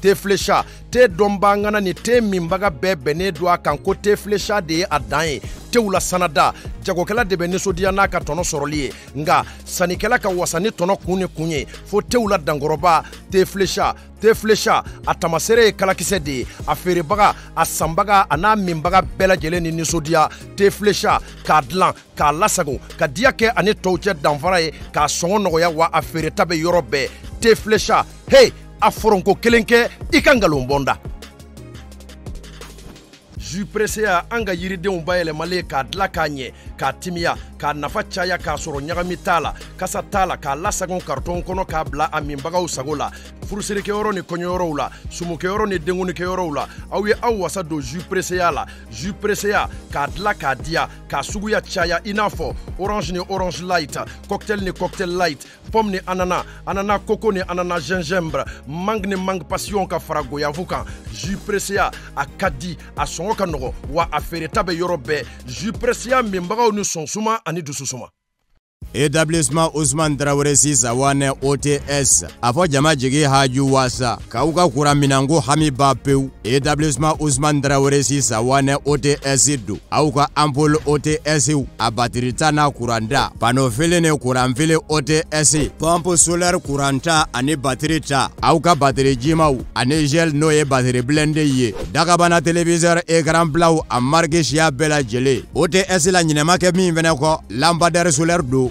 te flecha te dɔnbangana ni te minbaga bɛɛ bɛnnen don a kan ko te flecha de ye a dan ye tew la sanada jagokɛla de bɛ ninsodiya n'a ka tɔnɔ sɔrɔli ye nga sannikɛla ka wasa ni tɔnɔ kun ni kun ye fɔɔ tew la dankɔrɔba te flecha te flecha a tamaseere ye kalakisɛ de ye a feerebaga a sanbaga a n'a minbaga bɛɛ lajɛlen ni ninsodiya te flecha k'a dilan k'a lasago ka diya kɛ ani tɔw cɛ danfara ye k'a sɔngɔ nɔgɔya wa a feereta bɛ yɔrɔ bɛɛ te flecha hey a foronko kelen kɛ i ka ngalon bɔnda juprese ya an ka yiridenw bayɛlɛmalen k'a dila k'a ɲɛ k'a timiya k'a nafa caya k'a sɔrɔ ɲagami t'a kasa t'a la k'a lasagon karitɔn kɔnɔ k'a bila a minbagaw sago la furuserikɛyɔrɔ ni kɔɲɔyɔrɔw la sumukɛyɔrɔ ni la ye la k'a dila k'a orange ni orange light cocktail ne cocktail light pomme anana anana coco anana gingembre mangne mang passion ka fara goyafu kan akadi, a ka a wa a feereta bɛ yɔrɔ nous sommes suma de etablissement usman drawure sisa wane ots Afo jama jigi haju wasa kaw ka kura minanko hami ba pewu etablissement usman drawure sisa wane ots idu. aw ka ots a batirita n'a kuranda panofili ni kuranfili ots Pampu solar kuranta ani batiri ta aw ka batiri jimaw ani gel n'o ye batiri bilende ye dagabana televizor ekran gran a marike siya bɛɛ lajɛlen ots la njine make min fɛnɛ kɔ lampadaire solar du.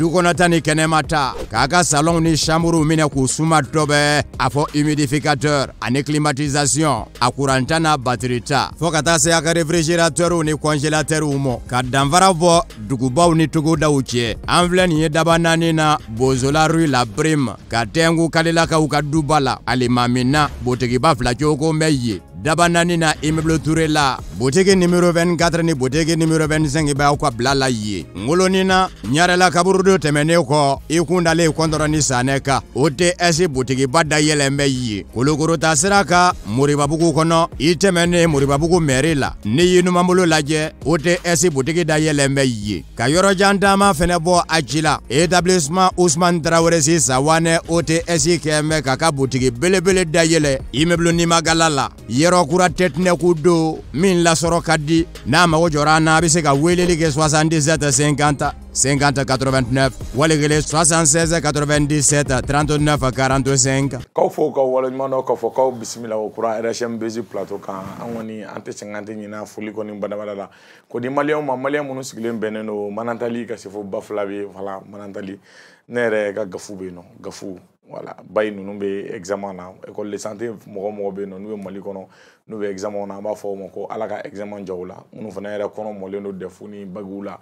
du ni kɛnɛmata k'a ka salɔnw ni samuruw minɛ k'u suma dɔbɛ a fɔ humidificateur ani climatisation a kuranta n'a batirita fɔɔ ka taa se a ka refrigeratɛrw ni kɔnjelatɛrw mɔ ka danfara bɔ dugubaw ni togodaw cɛ an filɛ nin ye daba naani na bozola rue la prime ka tɛnku kalilakaw ka duba la alimamina botigiba fila cogo bɛ yen daba naani na imeble ture la botigi numero 24 ni botigi numero 25 b'aw ka bila la ye ngolonin na ɲarela kaburu do tɛmɛnen kɔ i kun dalen kɔntɔrɔni sanɛ kan o tɛsi butigiba dayɛlɛn bɛ yen kolokorota sira kan moribabugu kɔnɔ i tɛmɛnen moribabugu mɛri la n'i ye numanbolo lajɛ o tɛsi butigi dayɛlɛn bɛ yen ka yɔrɔjan dama fɛnɛ bɔ a ci la etablissement usman tarawele si sawanɛ o tɛsi kɛmɛ k'a ka butigi belebele dayɛlɛ immeuble nimagala la yɔrɔ kura tɛtinɛku don min lasɔrɔ ka di n'a mago jɔra an na a bɛ se ka weleli kɛ 77 50 50 89 walikile 76 97 39 45 kaw fo kaw walaɲuman dɔ k'a fɔ kaw bisimila o kura rsm bezi plateau kan an kɔni an tɛ sɛgɛn an tɛ ɲina foli kɔni badabada la ko di maliyɛnw ma maliyɛn minnu sigilen bɛnnen do manantali ka se fo bafula be wala manantali ne yɛrɛ ka gafu be yen nɔ gafu wala bayi ninnu bɛ examen na école de santé mɔgɔ mɔgɔ bɛ yen nɔ n'u bɛ mali kɔnɔ n'u bɛ examen na an b'a fɔ o ma ko ala ka examen jaw la minnu fana yɛrɛ kɔnɔ mɔlen don dɛfu ni bagiw la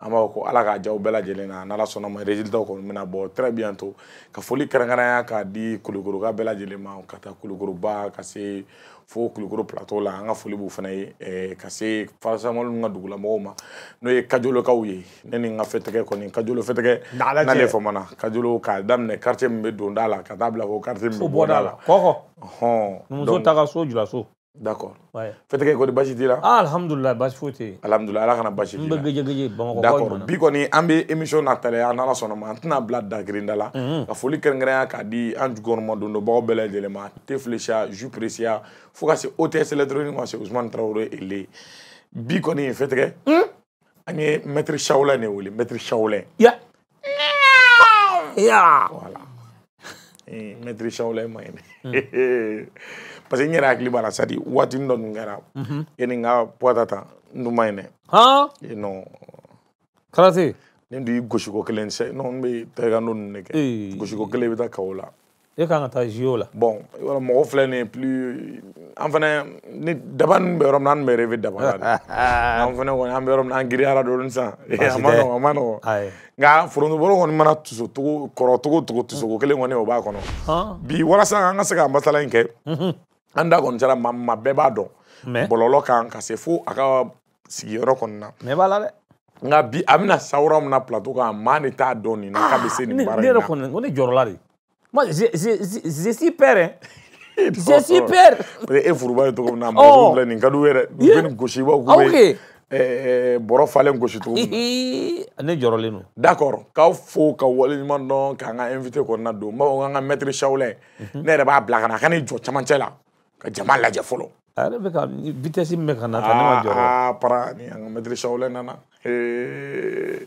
an b'a fɔ ko ala k'a jaw bɛɛ lajɛlen na n'ala sɔnna ma résultat kɔni bɛna bɔ très bientôt ka foli kɛrɛnkɛrɛnya k'a di kulukoroka bɛɛ lajɛlen ma ka taa kulukoroba ka se fo kulukoro plateau la an ka foli b'u fana ye ɛɛ eh, ka se farasamɔli ninnu ka dugulamɔgɔw ma n'o ye kajolokaw ye ne ni n ka fɛtɛgɛ kɔni kajolo fɛtɛgɛ n'ale famana kajolo k'a daminɛ quartier min bɛ donda la ka taa bila fo quartier min bɛ bɔda la kɔkɔ hɔn muso ta ka so jula so d'accord feteke kɔni basi t'i la alhamdulilah basi foyi tɛ alhamdulilah ala kana basi t'i la n bɛ gɛjɛ gɛjɛ bamakɔ d'accord bi kɔni an bɛ émission natɛlɛya n'ala sɔnna ma an tɛna bila dagirinda la ka foli kɛrɛnkɛrɛnya k'a di an jukɔrɔma dondobagaw bɛɛ lajɛlen ma teflesia jupresia fo ka se ots électronique ma se usman traore ele bi kɔni feteke hmm? an ye maître shawulɛ ne wele maître shawulɛ ya ya voilà eh, maître shawulɛ ma ɲi parce que n yɛrɛ hakili b'a la sadi waati dɔ tun kɛra yanni n ka puwata ta n tun ma ɲi dɛ. hɔn non. karate. ne dun y'i gosiko kelen sɛ non n bɛ tɛgɛkando ninnu de kɛ gosiko kelen i bɛ taa kaw la. e kan ka taa jo la. bɔn wala mɔgɔ filɛ nin ye plus an fana ni daba ninnu bɛ yɔrɔ min na an bɛ rêve daba la de an fana kɔni an bɛ yɔrɔ min na an giriyara dɔɔni sisan a ma nɔgɔ a ma nɔgɔ nka forontobɔlɔ kɔni mana tuso cogo kɔrɔ cogo cogo tusoko kelen kɔni o b'a kɔnɔ bi walasa an ka se ka masala in kɛ. Mhm. an da kɔni sera maa ma bɛɛ b'a dɔn bɔlɔlɔ kan ka se fo a ka sigiyɔrɔ kɔni na mɛ b'a la dɛ nka bi a bɛna sa yɔrɔ min na plateau kan maa de t'a dɔn nin na k'a bɛ se nin ah, baara in na ne yɛrɛ kɔni ko ne jɔrɔla de moi je je je suis père je suis père parce que e furuba ye cogo min na oh. mɔgɔ filɛ nin ka d'u ye dɛ u bɛ nin gosi i b'a fɔ k'u bɛ ah, bɔrɔ falen gosi cogo min na. ne jɔrɔlen don. d'accord k'aw fo ka waleɲuman dɔn k'an ka invité kɔnɔna don n b'a fɔ k'an ka maître Sawulɛ mhm. ne yɛrɛ b'a bila ka na a ka n'i jɔ camancɛ la. ka jama lajɛ fɔlɔ a yɛrɛ bɛ ka vitesse min bɛ ka na tan ne ma ah, jɔrɔ aa ah, para ni an ka maître Shaolin nana ee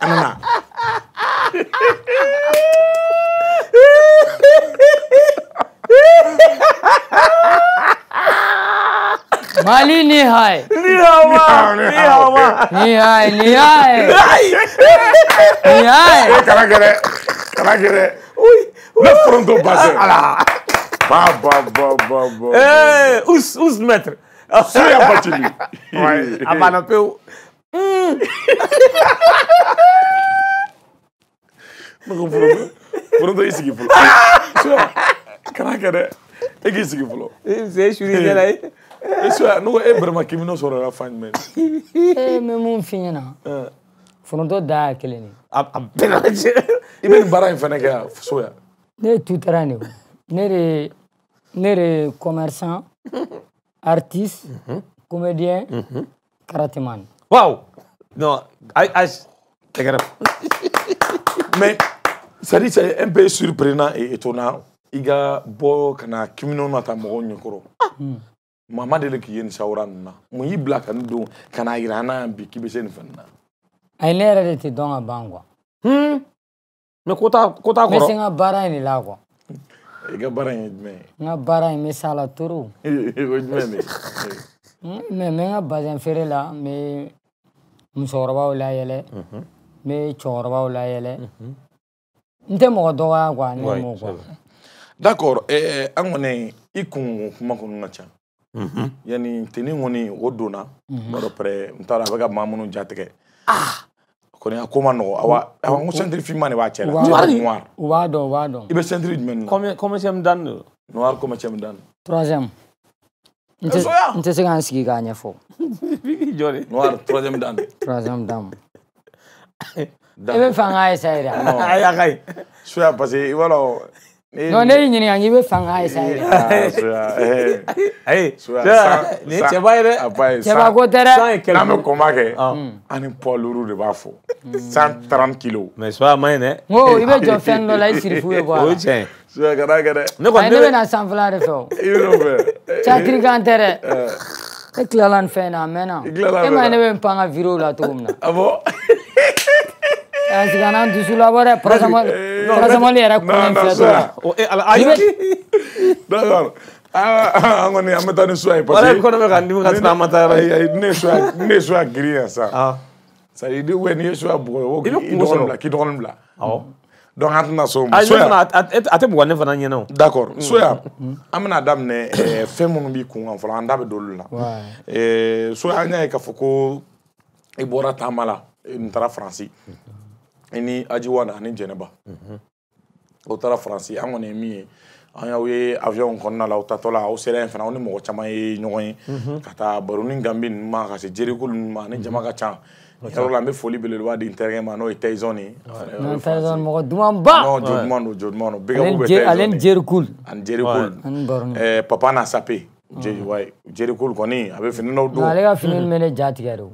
a nana Mali ni hai. Ni hao ma. Ni hao ma. Ni hai, ni hai. Ni hai. Ni hai. Caraca, né? Ui, é ui. Na frente do bazar. Ah, bah, bah, bah, bah, bah. É, os, os metros. Sim, é, a batilha. A manapeu. Hum. Mas pronto, pronto é isso que falou. É- Caraca, né? É que isso que falou. Você é churrigueira aí? Isso é, não é, Brahma, que me não sou a fã mesmo. É meu um fim, não. É. foronto da y'a kelen de ye. a a bɛɛ n'a jɛ i bɛ nin baara in fana kɛ so yan. ne ye tutara de ye ne de ne de ye commerçant artiste mhm. comédien mhm. karateman. waaw non ayi ayi tɛgɛrɛ. mais c'est à dire c'est un peu surprenant et étonnant i ka bɔ ka na kiminaw na ta mɔgɔw ɲɛkɔrɔ. Hmm. ma deli k'i ye nin sawura ninnu na mun y'i bila ka nin don ka na yira an na bi k'i bɛ se nin fɛn na. aine yɛrɛ de tɛ dɔn ka ban kuwa mɛ ko t'a ko t'a kɔrɔ n bɛ se n ka baara in de la kuwa i ka baara in jumɛn n ka baara in bɛ se la toro o jumɛn de ye mɛ n ka bazɛn feere la n bɛ musokɔrɔbaw layɛlɛ n bɛ cɛkɔrɔbaw layɛlɛ n tɛ mɔgɔ dɔgɔya kuwa ne m'o kuwa d'accord ɛɛ eh, eh, an kɔni i kun kuma kɔni ka ca mhm. yanni tenni kɔni o donna mhm. n b'a pɛrɛ n t'a dɔn a bɛ ka maa minnu jatigɛ ah kɔni a ko ma nɔgɔ awa awa n ko sɛntiri finman de b'a cɛ la cɛ ni noir u b'a dɔn u b'a dɔn i bɛ sɛntiri jumɛn nɔ kɔmɛsɛm dan do noir kɔmɛsɛm dan troisième n tɛ se ka n sigi k'a ɲɛfɔ f'i k'i jɔ de noir troisième dan troisième dan i bɛ fɛ an k'a essayer de a y'a ka ɲi suya parce que i b'a dɔn non ne ɲini an ye bɛ fanga ye sa ye ayi nin cɛba ye dɛ cɛba ko tɛ dɛ n'an bɛ kɔnba kɛ ani poids lourd de b'a fɔ cent trente kilos mais suwa a man ɲi dɛ n ko i bɛ jɔ fɛn dɔ la i sirifu bɛ bɔ a la o ye tiɲɛ ye suwa kana kɛ dɛ ne kɔni ne bɛ na san fila de fɛ o i bɛ n'o fɛ catirikan tɛ dɛ e tilala nin fɛn in na a mɛnna e ma ye ne bɛ n pan n ka la cogo min na. Esse eh, canal do Sul agora é próximo, eh, não, próximo ali, era com não, não, Aí Não, não. Ah, angoni ametani swag parce que kono me kan dimi kan na matara ne swag ne swag grien ça ah ça il dit ouais ne swag bo o ki don bla ki don bla ah donc an tɛna so ma soya a tɛ mɔgɔ ne fana ɲɛna o d'accord mm. soya an bɛna daminɛ eh, fɛn minnu b'i kun kan fɔlɔ an da bɛ don olu la soya an y'a ye k'a fɔ ko i bɔra taama la n taara ni ajiwana ani jɛnɛba o taara faransi an kɔni ye min ye an y'aw ye avion kɔnɔna la aw tatɔ la aw sera yen fana aw ni mɔgɔ caman ye ɲɔgɔn ye mhm. ka taa baroni gambi ninnu ma ka se jeriko ninnu ma ani jama ka ca mhm. yɔrɔ la n bɛ foli belebeleba di n terikɛ ma n'o ye Tyson ye. Tyson mɔgɔ dumanba. non jo duman don jo duman don. bɛɛ bɛ Tyson ale ni jerikul. ani jerikul. ani baroni. ɛɛ eh, papa n'a sape. jerikul kɔni a bɛ fini dɔw don. ale ka fini min bɛ ne ja tigɛ de o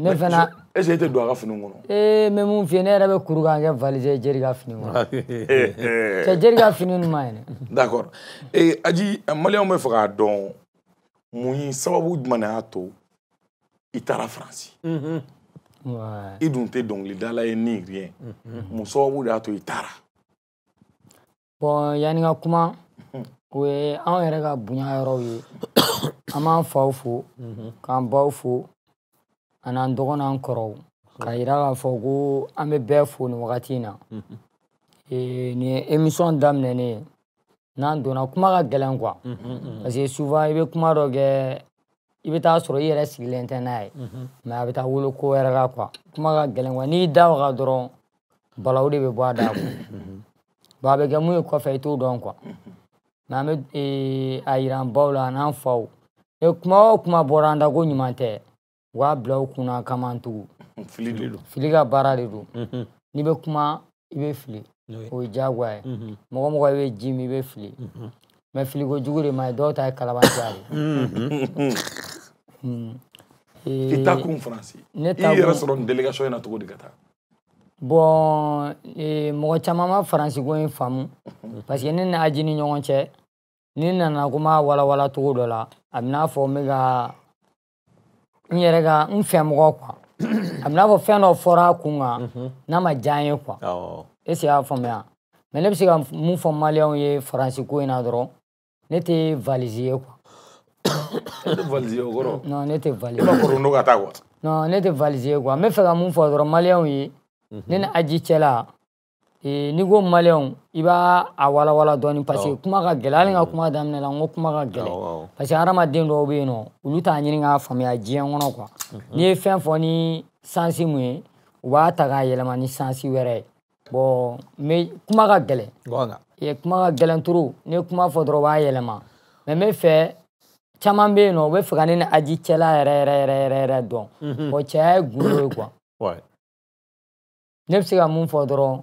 ne fana est ce que e tɛ don a ka fini kɔnɔ. ee n bɛ mun f'i ye ne yɛrɛ bɛ kuru k'an kɛ valise jeri ka fini kɔnɔ cɛ jeri ka fini ninnu ma ɲi dɛ. d'accord ee aji maliyɛnw bɛ fɛ k'a dɔn mun sababu jumɛn de y'a to i taara faransi. i dun tɛ dɔnkilidala ye ni rien mun sababu de y'a to i taara. bɔn yanni ka kuma o ye anw yɛrɛ ka bonya yɔrɔw ye an b'an faw fo k'an baw fo. A n'an kɔrɔw ka yira k'a fɔ ko an bɛ bɛɛ fo ni wagati in na nin ye émission daminɛnen ye n'an donna kuma ka gɛlɛn kuwa parce que souvent i bɛ kuma dɔ kɛ i bɛ taa sɔrɔ i yɛrɛ sigilen tɛ n'a ye a bɛ taa wolo ko wɛrɛ la kuma ka gɛlɛn n'i da waga dɔrɔn balawu de bɛ bɔ a da a bɛ kɛ mun ye kɔfɛ i t'o dɔn an bɛ a yira baw la an'an faw kuma o kuma bɔra an da ko ɲuman tɛ wa b'a bila u kunna kamantugu fili de mhm. fili ka baara de don n'i bɛ kuma i bɛ fili o ye diyagoya ye mɔgɔ mɔgɔ i bɛ ji min i bɛ fili mɛ filiko jugu de ma ye dɔw ta ye kalabantiya de ye i ta ne na cogo di bɔn mɔgɔ caman ma faransi ko in faamu mhm. parce ne ni aji ni ɲɔgɔn cɛ ni nana ko n b'a walawala cogo dɔ la a bɛ fɔ n bɛ ka n yɛrɛ ka n fɛ mɔgɔ kuwa a bɛ n'a fɔ fɛn dɔ fɔra a kun kan n'a ma diya n ye kuwa est-ce que y'a faamuya mɛ ne bɛ se ka mun fɔ maliyɛnw ye faransi ko in na dɔrɔn ne tɛ valise ye kuwa. ne tɛ valise ye o kɔrɔ. non ne tɛ valise. i e b'a kɔrɔ n'o ka taa kuwa. non ne tɛ valise ye kuwa n bɛ fɛ ka mun fɔ dɔrɔn maliyɛnw ye ne ni aji cɛla n'i ko maliyɛnw i b'a a walawala dɔɔni paseke kuma ka gɛlɛn hali n ka kuma daminɛ la n ko kuma ka gɛlɛn paseke hadamaden dɔw bɛ yen nɔ olu t'a ɲini k'a faamuya diɲɛ kɔnɔ n'i ye fɛn fɔ ni sansi mun ye u b'a ta k'a yɛlɛma ni sansi wɛrɛ ye n kuma ka gɛlɛn kuma ka gɛlɛn turu n'i ye kuma fɔ dɔrɔn u b'a yɛlɛma n bɛ fɛ caman bɛ yen nɔ u bɛ fɛ ka ne ni aji cɛla yɛrɛ yɛrɛ yɛrɛ yɛrɛ dɔn cɛya ye gundo ye ne bɛ se ka mun fɔ dɔrɔn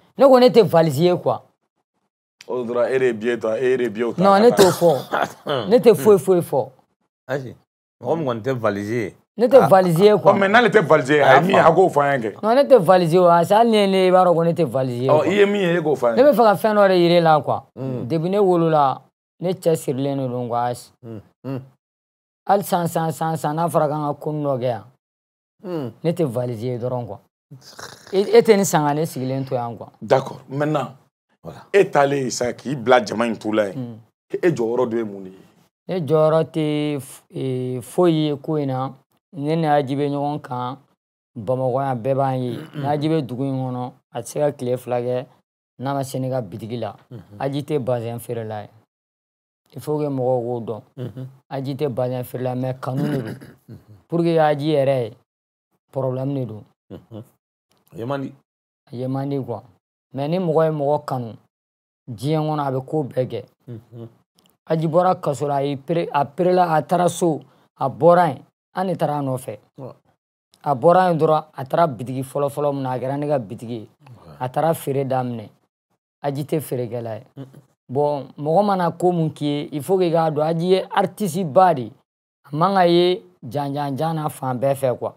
ne ko ne tɛ valise ye kuwa. o dɔrɔn e de bie ta e de bie o ta. non ne t'o fɔ ne tɛ foyi foyi fɔ. ayi mɔgɔ min kɔni tɛ valise ye. ne tɛ valise ye kuwa. mɛ n'ale tɛ valise ye a ye min ye a k'o fɔ ye kɛ. non ne tɛ valise ye o a hali ni ye ne ye i b'a dɔn ko ne tɛ valise ye. ɔ i ye min ye e k'o fɔ ye. ne bɛ fɛ ka fɛn dɔ de yira la kuwa. depuis ne wolola ne cɛ sirilen de don kuwa hmm, hmm. ayi. hali san san san san n'a fɔra k'an ka ko dɔ kɛ yan. ne tɛ valise ye dɔrɔn kuwa. E, e tɛ ni sangalen sigilen to yan kuwa. D'accord maintenant voilà. Et e sisan k'i bila jama in tu la yen e jɔyɔrɔ dɔ ye mun de ye. Ne jɔyɔrɔ tɛ foyi ye ko in na ne ni Haji bɛ ɲɔgɔn kan Bamakɔ yan bɛɛ b'an ye ni Haji dugu in a tɛ ka tile fila n'a ma se ne ka bitigi la Haji mhm. tɛ bazɛn feerela ye il e faut que mɔgɔw k'o dɔn Haji mhm. tɛ bazɛn feerela ye kanu mhm. pour que Haji yɛrɛ problème de don. a ye man di a ye man di kuwa mɛ ni mɔgɔ ye mɔgɔ kanu diɲɛ kɔnɔ a bɛ ko bɛɛ kɛ aji bɔra kaso la a perela a taara so a bɔra yen an de taara a nɔfɛ a bɔra yen dɔrɔn a taara bitigi fɔlɔfɔlɔ min na a kɛra ne ka bitigi ye a taara feere daminɛ aji tɛ feerekɛla ye bɔn mɔgɔ mana ko mun k'i ye il faut que i k'a dɔn aji ye artiste ba de ye a man ka ye janjanjan na fan bɛɛ fɛ kuwa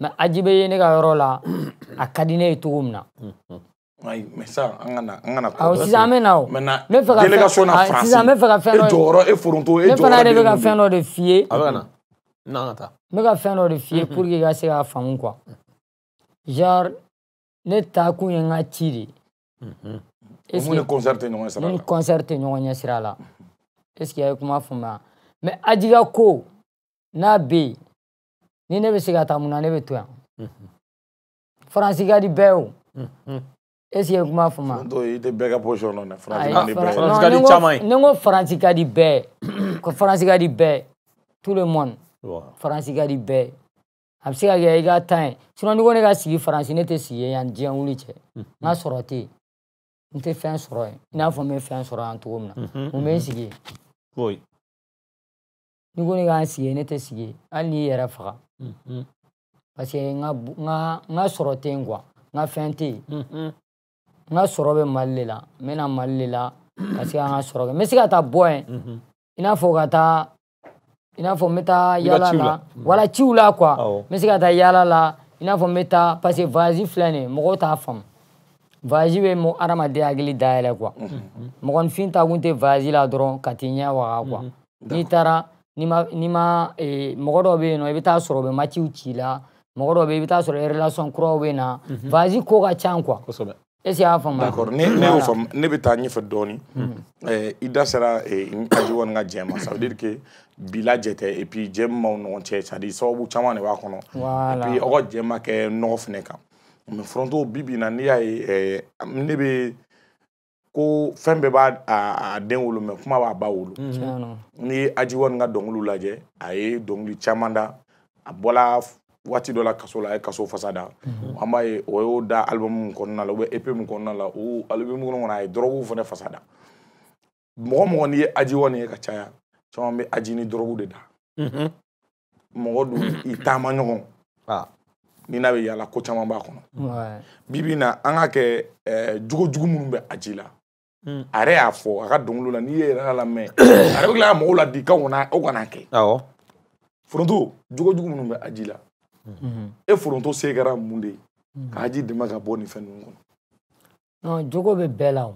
mɛ aji bɛ ye ne ka yɔrɔ la a ka di ne ye cogo min na ayi mɛ sisan an ka na an ka na awɔ sisan an bɛ na o ne fɛ ka délégation na faransi sisan ne fɛ ka fɛn e dɔ e jɔyɔrɔ e foronto e jɔyɔrɔ ne fana yɛrɛ bɛ ka fɛn dɔ de f'i ye a bɛ ka na n na an ka taa n bɛ ka fɛn dɔ de f'i ye pour que i ka se k'a faamu quoi genre ne ta kun ye n ka ci de ye est ce que ni concert tɛ ɲɔgɔn ɲɛ sira la ni concert tɛ ɲɔgɔn ɲɛ sira la est ce que a ye kuma faamuya mɛ aji ka ko n'a bɛ yen ni ne bɛ se ka taa mun na ne bɛ to yan mm-hmm. faransi ka di bɛɛ o est ce que kuma faamu. n'o tɛ i tɛ bɛɛ ka position dɔn dɛ faransi ka di bɛɛ. faransi ka di caman ye. ni n ko faransi ka di bɛɛ ko faransi ka di bɛɛ tout le monde faransi ka di bɛɛ a bɛ se ka kɛ i ka temps ye sinon ni ko ne ka sigi faransi ne tɛ sigi yan diɲɛ wuli cɛ mm-hmm. n ka sɔrɔ tɛ yen n tɛ fɛn sɔrɔ yen i n'a fɔ n bɛ fɛn sɔrɔ yan cogo min na mm-hmm. mun bɛ n sigi yen. n'i ko ne k'an sigi ne tɛ sigi hali n'i yɛrɛ faga parce que n ka n ka sɔrɔ tɛ yen kuwa n ka fɛn tɛ yen n ka sɔrɔ bɛ mali de la n bɛ na mali de la ka se ka n ka sɔrɔ kɛ n bɛ se ka taa bɔ yen i n'a fɔ ka taa i n'a fɔ n bɛ taa yaala la wala ciw la kuwa n bɛ se ka taa yaala la i n'a fɔ n bɛ taa parce que voyage filɛ nin ye mɔgɔw t'a faamu voyage bɛ mɔgɔ adamaden hakili dayɛlɛ kuwa mɔgɔninfin ta kun tɛ voyage la dɔrɔn ka t'i ɲɛ waga kuwa n'i taara ni ma ni ma eh, mɔgɔ dɔ bɛ yen nɔ i bɛ taa sɔrɔ u bɛ matiw ci i la mɔgɔ dɔ bɛ yen i bɛ taa sɔrɔ e relation kuraw bɛ na mhm. vazi ko ka ca quoi kosɛbɛ y'a faamu d'accord ne ne y'o faamu ne bɛ taa ɲɛfɛ dɔɔni mhm. i da sera e, n kajiwa ni ka jɛ ma ça veut dire que bi lajɛ tɛ et puis jɛ min b'aw ni ɲɔgɔn cɛ c'est à dire sababu caman de b'a kɔnɔ voilà et puis aw ka jɛ ma kɛ nɔgɔ fɛnɛ kan mais foronto bi bi in na n'i y'a ye ne bɛ ko fɛn bɛɛ b'a a den wolo mɛ kuma b'a ba wolo mhm. ni ajiwa nin ka dɔnkiliw lajɛ a ye dɔnkili caman da a bɔla waati dɔ la kaso la a ye kaso fasa da mhm. an b'a ye o y'o da alibamu kɔnɔna la ep min kɔnɔna la o alibamu kɔnɔ a ye dɔrɔguw fana fasa da mɔgɔ mɔgɔ n'i ye ajiwa nin ye ka caya caman bɛ aji ni dɔrɔgu de da mhm. mɔgɔ dun i taama ɲɔgɔn ni n'a bɛ yaala ko caman b'a kɔnɔ bibi na an ka kɛ jogojugu minnu bɛ aji la Hmm. a yɛrɛ y'a fɔ a ka dɔnkilo la n'i ye yɛrɛ lamɛn a yɛrɛ bɛ tila ka mɔgɔw ladi kan kana aw kana kɛ foronto jogojugu minnu bɛ aji la hmm. e foronto se kɛra mun de ye hmm. ka aji dɛmɛ ka bɔ nin fɛn ninnu kɔnɔ. non jogo bɛ bɛɛ la o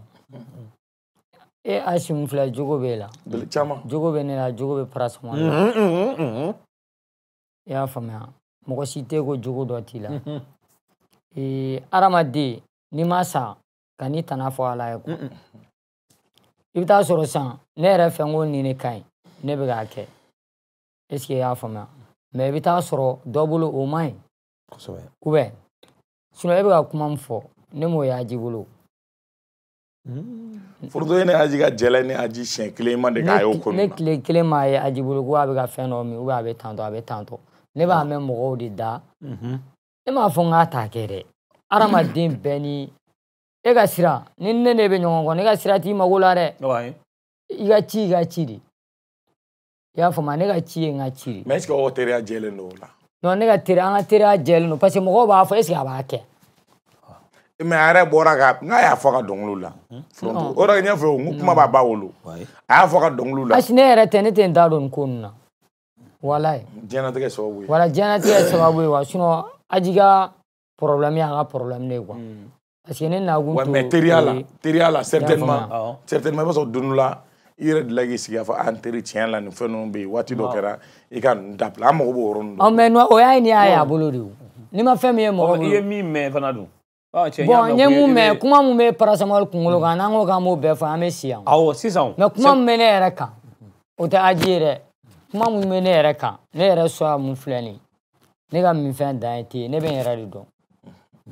e asi mun filɛ jogo bɛ e la caman jogo bɛ ne la jogo bɛ parasuma la i e y'a faamuya mɔgɔ si tɛ ko jogo dɔ t'i la ee adamaden n'i ma sa Ka n'i tana fɔ a la ye i bɛ taa sɔrɔ sisan ne yɛrɛ fɛ n ko nin de ka ɲi ne bɛ k'a kɛ i y'a faamuya i bɛ taa sɔrɔ dɔ bolo o man ɲi kosɛbɛ e bɛ ka kuma min fɔ ne m'o y'a ji bolo hmm. foronto ye ne aji ka jala ne aji siɲɛ kelen ma de k'a y'o ko ne tile kelen m'a ye aji bolo ko a bɛ ka fɛn dɔ min a bɛ tantɔ a bɛ tantɔ ne b'a hmm. mɛn mɔgɔw de da hmm. ne m'a fɔ n k'a t'a kɛ dɛ adamaden bɛɛ ni e ka sira ni ne de bɛ ɲɔgɔn kɔ ne ka sira t'i mago e la dɛ i ka ci i ka ci de i y'a faamu ne ka ci ye n ka ci de. mɛ ɛseke aw ka teriya jɛlen don o la. non ne ka teriya an ka teriya jɛlen don parce que mɔgɔw b'a fɔ ɛseke a b'a kɛ. mɛ hmm? a yɛrɛ bɔra ka n'a y'a fɔ a ka dɔnkiliw la foronto o de n y'a fɔ n ko kuma b'a ba wolo a y'a fɔ a ka dɔnkiliw la. ayi ne yɛrɛ tɛ ne tɛ n da don ko ninnu na walayi. diɲɛnatigɛ sababu ye. wala diɲɛnatigɛ sababu ye wa sinɔn aji ka porobilɛmu y'an ka porobilɛmu de ye kuwa. Parce que ne nakun to. Wa mɛ teriya la teriya la certainement ah, oh. certainement i b'a sɔrɔ don dɔ la i yɛrɛ delila k'i sigi k'a fɔ a n teri tiɲɛ la nin fɛn ninnu bɛ yen waati dɔ kɛra i ka nin dabila an mago b'o yɔrɔnin na. Mɛ o y'a ye ne y'a ye bolo de o n'i ma fɛn min ye mɔgɔ bolo. I ye min mɛn fana dun. bɔn n ye mun mɛn kuma min bɛ parasamɔli kunkolo kan n'an ko k'an b'o bɛɛ fɔ an bɛ si yan. awɔ sisan. mɛ kuma min bɛ ne yɛrɛ kan o tɛ aji ye dɛ kuma min bɛ ne yɛrɛ kan ne yɛrɛ suwa mun filɛ nin ye ne ka minfɛn dan ye te ne bɛ n yɛrɛ de dɔn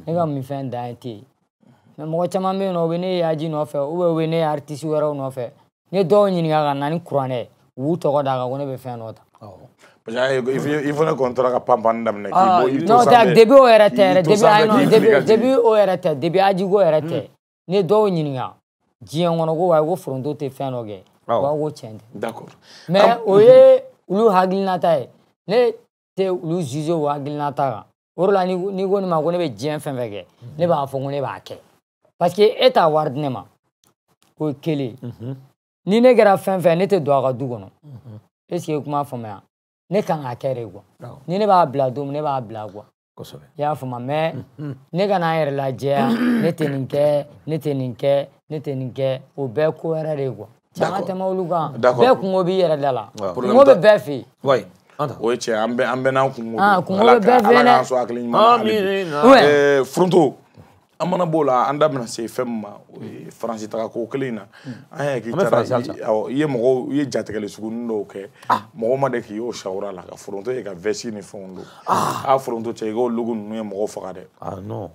ne ka minfɛn dan ye te mɔgɔ caman bɛ yen nɔ o bɛ hmm. oh. e. ne yaji nɔfɛ u bɛ u bɛ aritisi wɛrɛw nɔfɛ n dɔw ɲininka ka na ni kuranɛ u b'u tɔgɔ d'a kan ko ne bɛ fɛn dɔ ta. parce que i fana kɔni tora ka panpan daminɛ k'i bɔ i to sanfɛ non tɛ debi o yɛrɛ tɛ yɛrɛ debi non debi debi o yɛrɛ tɛ debi ajiko yɛrɛ tɛ n ye dɔw ɲininka diɲɛ kɔnɔ ko wayi ko foronto tɛ fɛn dɔ kɛ u b'a ko tiɲɛ tɛ. d'accord mais o ye olu hakilinata ye ne tɛ olu zuze o hakilinata kan o de la n'i ko ne ma ko ne bɛ diɲɛ fɛn fɛn kɛ ne b'a fɔ ko ne b'a kɛ parce que e t'a wari di ne ma o ye kelen ye mhm. ni ne kɛra fɛn fɛn ne tɛ don mhm. a ka du kɔnɔ est ce que i kuma faamuya ne kan ka kɛ de kuwa ni ne b'a bila don min ne b'a bila kuwa kosɛbɛ i y'a faamu mɛ mhm. ne ka n'an yɛrɛ lajɛya ne tɛ nin kɛ ne tɛ nin kɛ ne tɛ nin kɛ o bɛɛ ko wɛrɛ de ye caman tɛmɛ olu kan bɛɛ kungo b'i yɛrɛ da la kungo bɛ bɛɛ fɛ yen o ye tiɲɛ an bɛɛ n'an kungo don ah, ala k'an sɔn hakili ɲuman na ah, eh, furunto an mana b'o la an da bɛna se fɛn min ma o hmm. ye faransi taga ko kelen in na an y'a hakili taara awɔ i ye mɔgɔw i ye jatigɛli sugunin dɔw kɛ ah. mɔgɔ ma de k'i y'o sawura la ka foronto ye ka vɛsi ni fɛnw don ah. a foronto cɛ i k'o lugu ninnu ye mɔgɔ faga dɛ. ah non.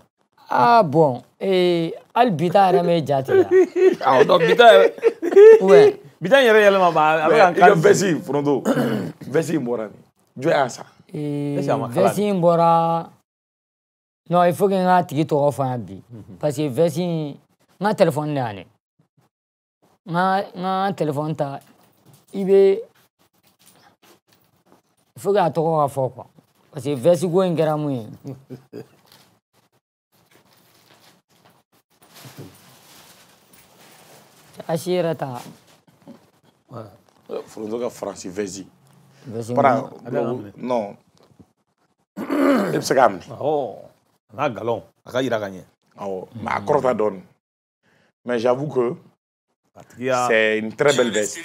ah bɔn ee hali bi ta yɛrɛ bɛ jate la. awɔ dɔn bi ta yɛrɛ. ouais. bi ta yɛrɛ yɛlɛma ba a bɛ ka n kan. i ka vɛsi foronto vɛsi in bɔra nin jɔn y'a san. ee vɛsi in bɔra. No, il faut que n ka tigi tɔgɔ fɔ n ye bi parce que vɛsi in n ka telefɔni de y'a ne n ka n ka telefɔni ta i bɛ il faut que a tɔgɔ ka fɔ quoi parce que vɛsi ko in kɛra mun ta. foronto ka faransi vɛsi. vɛsi mun non e bɛ se k'a minɛ. un il a gagné. Ah mais a mais j'avoue que c'est une très belle veste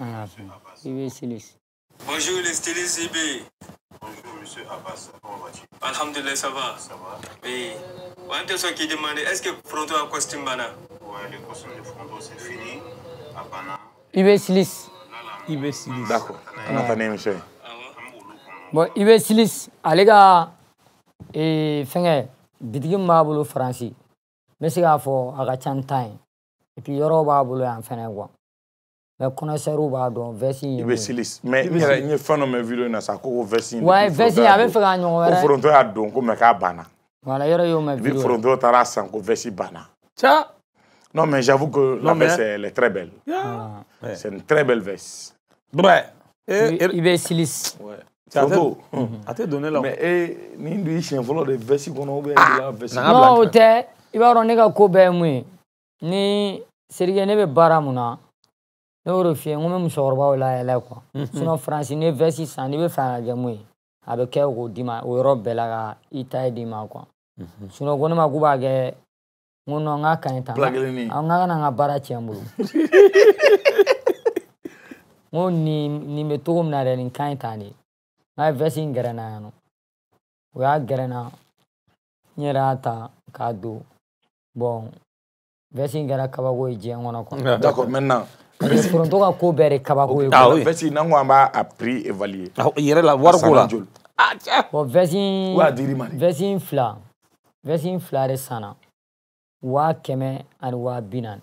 ah, bonjour les stylistes bonjour monsieur Abbas comment alhamdulillah ça va ça va oui qui est-ce que Fronto a costume bana ouais le costume de Fronto c'est fini Abana. d'accord monsieur ah bon IB, Allez Silis E fene, bidgim ba bolo Fransi, mesi gafo aga chan tany, epi yoro ba bolo an fene gwa. Mè kona serou ba don, versi nye mwen. Ibe silis, mè nye fè nan mè vilo yon asa koko versi nye mwen. Wè, versi nye avè fè ganyon wè. Ou fronte wè don kou mè ka bana. Wè la yore yon mè vilo. Ibi fronte wè tara san kou versi bana. Tcha? Nan men javou kou, nan men sè lè tre bel. Ya. Sè nè tre bel versi. Wè. Ibe silis. Wè. sogo a tɛ la o. mɛ e nin dun y'i siɲɛ fɔlɔ de vɛsi kɔnɔ ubiyɛn i bila vɛsi bila. non o tɛ i b'a dɔn ne ka ko bɛɛ ye mun ye ni Serike ne bɛ baara mun na ne y'o de f'i ye n ko n bɛ musokɔrɔbaw layɛlɛ quoi sinon Faransi n'i vɛsi san n'i bɛ fɛ ka kɛ mun ye a bɛ kɛ k'o d'i ma o yɔrɔ bɛɛ la ka i ta ye d'i ma quoi sinon ko ne ma k'u b'a kɛ n ko non n k'a ka ɲi tan n k'a kana n ka baara tiɲɛ n bolo. n ko nin nin bɛ cogo min na dɛ nin ka ɲi tan de. Avɛsin gɛrɛ na yan nɔ u y'a gɛrɛ n na n yɛrɛ y'a ta k'a don in kɛra kabako ye diɲɛ kɔnɔ kuwa foronto ka ko bɛɛ de kabako ye n'an ko an b'a prix évaluer ah, yɛrɛ la wariko la bɔn fila fila de sanna waa kɛmɛ ani waa bi naani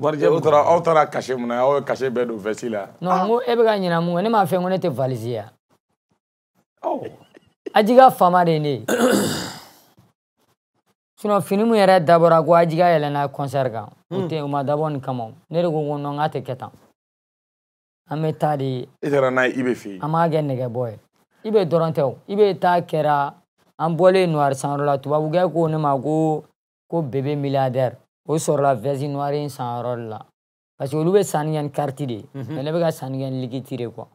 warijɛ o taara aw taara kasi mun na aw ye kasi bɛɛ don vɛsi la. non n ko e bɛ ka ɲina mun kɔ ne m'a fɛ ko ne tɛ valise ya. aji ka de ye ne ye. sinɔn fini min yɛrɛ dabɔra ko aji ka yɛlɛnna kɔnsɛri kan mm. o tɛ o ma dabɔ nin kama ne de ko ko non k'a tɛ kɛ tan an bɛ taa de. e taara n'a ye i bɛ fɛ an b'a kɛ nɛgɛbɔ ye i bɛ dɔrɔn tɛ o i bɛ taa kɛra an bɔlen noir sanyɔrɔ la tubabukɛ ko ne ma ko ko bébé milliardaire. o sɔrɔla vɛsi noire in sanyɔrɔ la parce que olu bɛ sanni kɛ ni kariti de ye mɛ ne bɛ ka sanni kɛ ni likiti de kuwa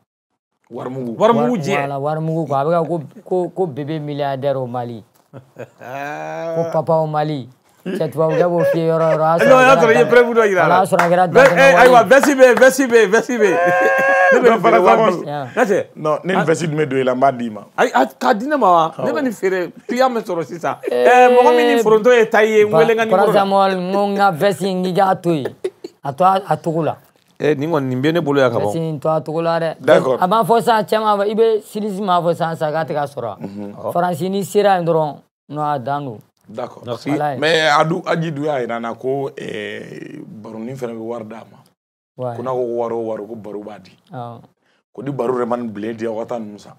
warimugu warimugu jɛ wala warimugu kuwa a bɛ ka ko ko ko bébé milliardaire au mali ko papa au mali cɛ tubabukɛ b'o f'i ye yɔrɔ yɔrɔ o y'a sɔrɔ i ye preuve dɔ yira a la o y'a sɔrɔ a kɛra danfɛn wale ye ayiwa vɛsi bɛ yen vɛsi bɛ yen vɛsi bɛ yen. ne bɛ nin feere wa bi n'a tɛ. non ne ni jumɛn don i la n b'a d'i ma. ayi a ka di ne ma wa ne bɛ nin feere tuya min sɔrɔ sisan. ɛɛ mɔgɔ min ni foronto eh, eh, ye ta i ye n wele n ka nimoro la. par n ko n ka vɛsi n k'i k'a to yen a to a cogo la. ɛ nin kɔni nin bɛ ne bolo yan ka ban. vɛsi nin to a cogo la dɛ. d'accord a b'a fɔ sisan cɛ m'a i bɛ silisi m'a fɔ sisan sisan k'a tɛ ka sɔrɔ a. Mhm. faransi n'i sera yen dɔrɔn n'o a dan don. d'accord mais a du aji dun y'a yira n na ko eh, baronin fana bɛ wari d'a ma ko oh. n'a ko wari o wari ko baro b'a di ko ni baro yɛrɛ ma nin bilen di yan ka taa ninnu san.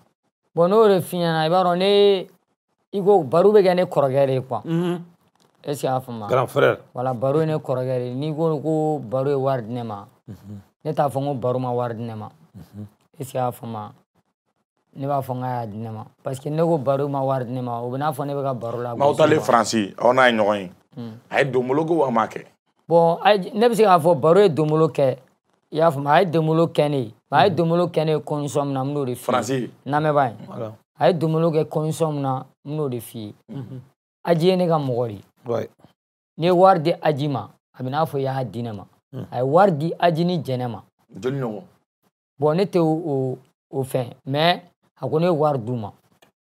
bɔn n'o de f'i ɲɛna i b'a dɔn ne i ko baro bɛ kɛ ne kɔrɔkɛ de ye kuwa. Mm-hmm. est ce que i y'a faamu. grand frère. wala baro ye ne kɔrɔkɛ de ye n'i ko ko baro ye wari di ne ma mm-hmm. ne t'a fɔ n ko baro ma wari di ne ma est ce que i y'a faamu ne b'a fɔ n k'a y'a di ne ma parce que ne ko baro ma wari di ne ma o bɛ n'a fɔ e mm. e e, ne bɛ ka baro la. n'aw taalen faransi aw n'a ye ɲɔgɔn ye a ye donbolo ko wa a m'a kɛ. bɔn ne bɛ se k'a fɔ baro ye donbolo kɛ i y'a faamu a ye donbolo kɛ ne ye a ye hmm. donbolo kɛ ye condition min na n b'o de f'i ye faransi namɛba in a ye donbolo kɛ condition min na n b'o de f'i ye aji ye ne ka mɔgɔ de ye n'i ye wari di aji ma a bɛ n'a fɔ i y'a di ne ma hmm. a ye wari di aji ni jɛnɛ ma joli ɲɔgɔn bɔn ne tɛ o o fɛn mɛ a ko ne ye wari d'u ma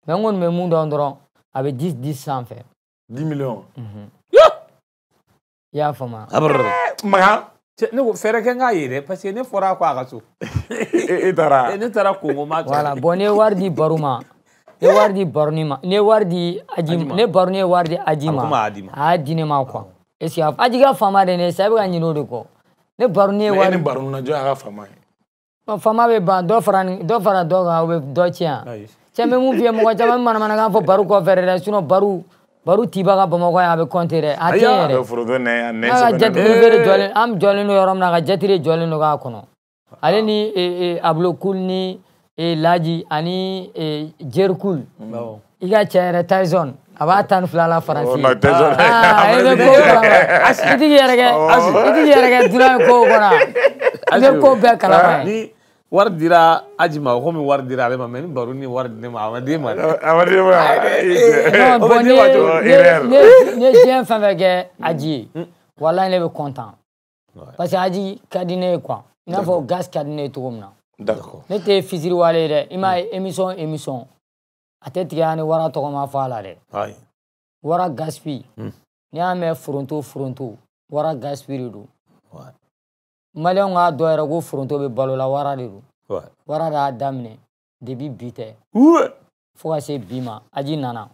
mɛ n kɔni bɛ mun dɔn dɔrɔn a bɛ dix dix sanfɛ dix miliyɔn i y'a faamu makan ne ko fɛɛrɛ kɛ n k'a ye dɛ parce que ne fɔra a kɔ a ka so. e, e taara e ne taara kongo ma. wala bɔn ne ye wari di baro ma ne wari di baroni ma ne wari di aji ne baroni ye wari di aji ma a y'a di ne ma kuwa est ce que aji ka faama de ne sa i bɛ ka ɲinɛ de kɔ ne baroni ye wari. mɛ e ni baroni na jɔn y'a ka faama ye. faama bɛ ban dɔ fara dɔ fara dɔ kan o bɛ dɔ tiɲɛ cɛ n bɛ mun f'i ye mɔgɔ caman bɛ manamanakan fɔ baro kɔfɛ dɛ sinɔn baro baro tibaga bamakɔ yan a bɛ kɔnte dɛ a tɛ yɛrɛ a ka jatire de jɔlen an jɔlen don yɔrɔ min na a ka jatire jɔlen don k'a kɔnɔ ale ni e, e, abulokul ni e, laji ani jerikul i ka cɛ yɛrɛ tyson a b'a tan ni fila la faransi ye ko kɔnɔ i t'i yɛrɛ kɛ i t'i yɛrɛ kɛ dunan ye kow kɔnɔ i bɛ ko bɛɛ kalama ye wari dira aji ma komi wari dira ale ma mɛ ni baro ni wari di ne ma a ma d'e ma dɛ. a ma d'e ma ee o ma d'e ma cogo erreur. ne ne diɲɛ fɛn fɛn kɛ aji ye walayi ne bɛ kɔntan parce que aji ka di ne ye kuwa i n'a fɔ gasi ka di ne ye cogo min na. ne tɛ fitiri wale dɛ i m'a ye mm. émission émission a tɛ tigɛ ni wara tɔgɔ ma fɔ mm. a la dɛ. wara gaspi n'i y'a mɛn foronto foronto wara gaspi de don. maliyɛnw k'a dɔ yɛrɛ ko foronto bɛ balo la wara de don wara de y'a daminɛ debi bi tɛ fo ka se bi ma aji nana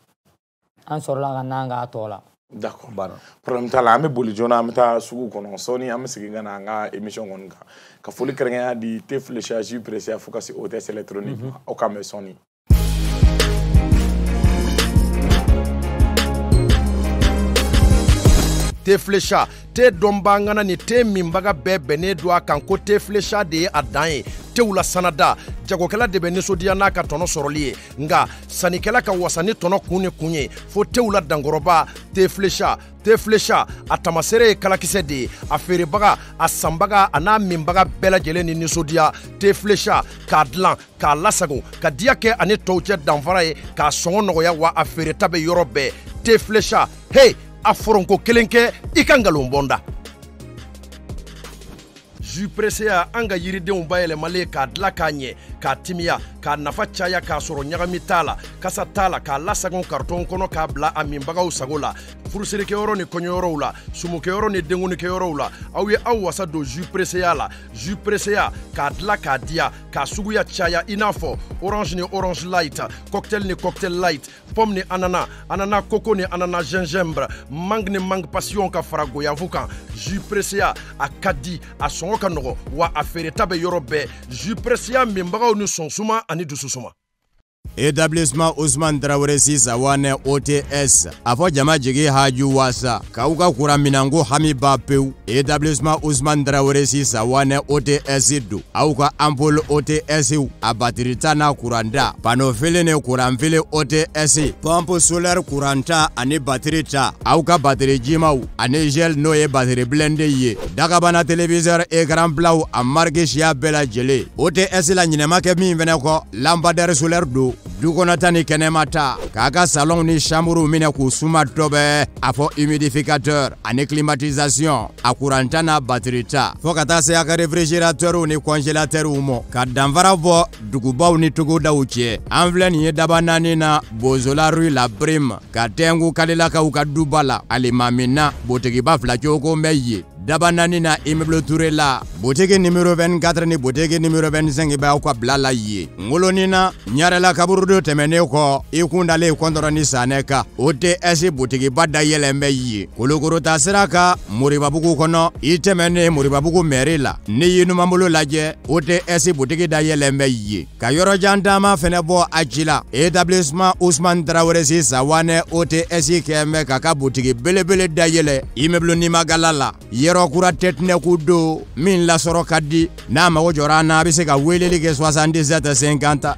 an sɔrɔla ka n'an k'a tɔ la d'accord banna problème t'a la an bɛ boli joona an bɛ taa sugu kɔnɔ sɔɔni an bɛ segin ka na an ka émission kɔni kan ka foli kɛrɛnkɛrɛnya di te fléchage précia fo ka se hôtesse électronique mhm. ma aw k'an bɛ sɔɔni te flecha te dɔnbangana ni te minbaga bɛɛ bɛnnen don a kan ko te flecha de ye a dan ye tew la sanada jagokɛla de bɛ ninsodiya n'a ka tɔnɔ sɔrɔli ye nga sannikɛla ka wasa ni tɔnɔ kun ni kun ye fo tew la dankɔrɔba te flecha te flecha a tamaseere ye kalakisɛ de ye a feerebaga a sanbaga a n'a minbaga bɛɛ lajɛlen ni ninsodiya te flecha k'a dilan k'a lasago ka diya kɛ ani tɔw cɛ danfara ye k'a sɔngɔ nɔgɔya wa a feereta bɛ yɔrɔ bɛɛ te flecha hey a foronko kelen kɛ i ka ngalon bɔnda juprese ya an ka yiridenw bayɛlɛmalen k'a dila k'a ɲɛ k'a timiya k'a nafa caya k'a sɔrɔ ɲagami t'a la kasa t'a la k'a lasagon karitɔn kɔnɔ k'a bila a minbagaw sago la furuselikɛyɔrɔ ni kɔɲɔyɔrɔw la sumukɛyɔrɔ ni denkunikɛyɔrɔw la aw ye aw wasa don pereseya la ju pereseya k'a dila k'a diya k'a orange ne orange light cocktail ne cocktail light pomme anana anana koko anana gingembre mangue ni passion ka fara goyafu kan pereseya a ka a wa a feereta bɛ yɔrɔ bɛɛ zu pereseya minbagaw ni sɔnsuma ani etablissement Ousmane Traore sisa wane OTS Afo jama jigi haju wasa kaw ka kura minanko hami ba pewu etablissement Ousmane Traore sisa wane OTS do aw ka OTS a Abatiritana kuranda. n'a kuranta panofele ni kuranfele OTS pompe solaire kuranta ani batiri ta aw ka batiri jimaw ani gel n'o ye batiri blende ye dagabana televiseur écran bilaw a marike siya bɛɛ lajɛlen OTS la ɲinɛma kɛ min fɛnɛ kɔ lampadaire solaire do du kɔnɔta ni kɛnɛmata k'a ka salɔnw ni samuruw minɛ k'u suma dɔbɛ a fɔ humidificateur ani climatisation a kuranta n'a batirita fɔɔ ka taa se a ka refrigeratɛrɛw ni kɔnjelatɛrɛw mɔ ka danfara bɔ dugubaw ni togodaw cɛ an filɛ nin ye daba naani na bozola rue la brime ka tɛnku kalelakaw ka duba la alimamina botigiba fila cogo bɛ yen daba naani na immeuble ture la botigi nimero 24 ni botigi nimero 25 b'aw ka bila la ye ngolonin na ɲarela kab kaburudon tɛmɛnen kɔ i kun dalen kɔntɔrɔ ni sanɛ kan o ts butigiba dayɛlɛn bɛ yen kolokorota sira kan moribabugu kɔnɔ i tɛmɛnen moribabugu mɛri la n'i ye numanbolo lajɛ o ts butigi dayɛlɛn bɛ yen ka yɔrɔjan taama fɛnɛ bɔ a ci la etablissement usman tarawele si sawanɛ o ts kɛn bɛ k'a ka butigi belebele dayɛlɛ immeuble nimagala la yɔrɔ kura tɛtinɛku don min lasɔrɔ ka di n'a mago jɔra an na a bɛ se ka weleli kɛ 77 50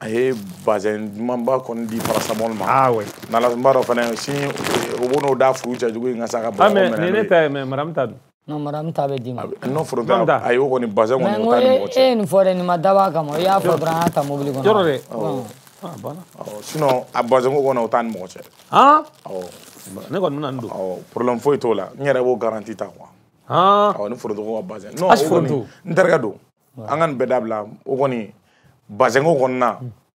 a ye mamba kon di parasamɔli ma ah oui n'ala n b'a dɔn fana sini u eh, b'o n'o da furu cɛ cogo in ka sa ah, eh. ah, eh, ka bɔ mɛ nin ne ta ye mɛ maramu ta don non ta bɛ d'i ma non foronto a y'o kɔni bazɛn kɔni o t'a ni y'a fɔ dɔrɔn an y'a ta mobili kɔnɔ jɔrɔ dɛ a banna sinon a bazɛn ko kɔnɔ t'a ni mɔgɔ cɛ han ne problème t'o la b'o garanti ta quoi han awɔ ni foronto ko ka bazɛn non o kɔni n terikɛ don an basenko kɔnɔna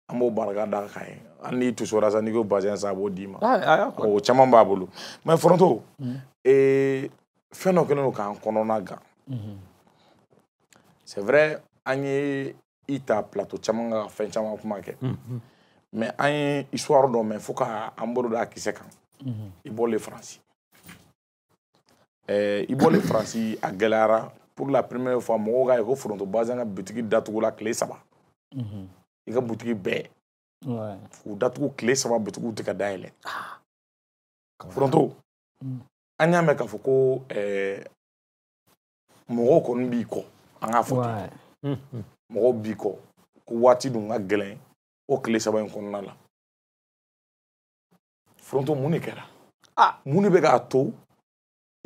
an b'o baraka da kan ye hali n'i tusora sa n'i ko basen san a b'o d'i ma ah, o caman b'a bolo mɛ foronto hmm. fɛn dɔ kɛlen don k'an kɔnɔna gan hmm. c'est vrai an ye i ta plateau caman kan ka fɛn caman kuma kɛ mɛ hmm. an ye histoire dɔ mɛn fo k'an bolo da a kisɛ kan i bɔlen faransi i bɔlen faransi a gɛlɛyara pour la première fois mɔgɔw k'a ye ko foronto basen ka bitigi datugula tile saba Mm-hmm. i ka butigi bɛɛ k'u datugu tile saba butigiw tɛ ka dayɛlɛ ah. foronto mm. an y'a mɛn k'a fɔ ko mɔgɔw kɔni b'i kɔ an k'a fɔ ten mɔgɔw b'i kɔ ko waati dun ka gɛlɛn o tile saba in kɔnɔna la foronto mun de kɛra ah mun de bɛ k'a to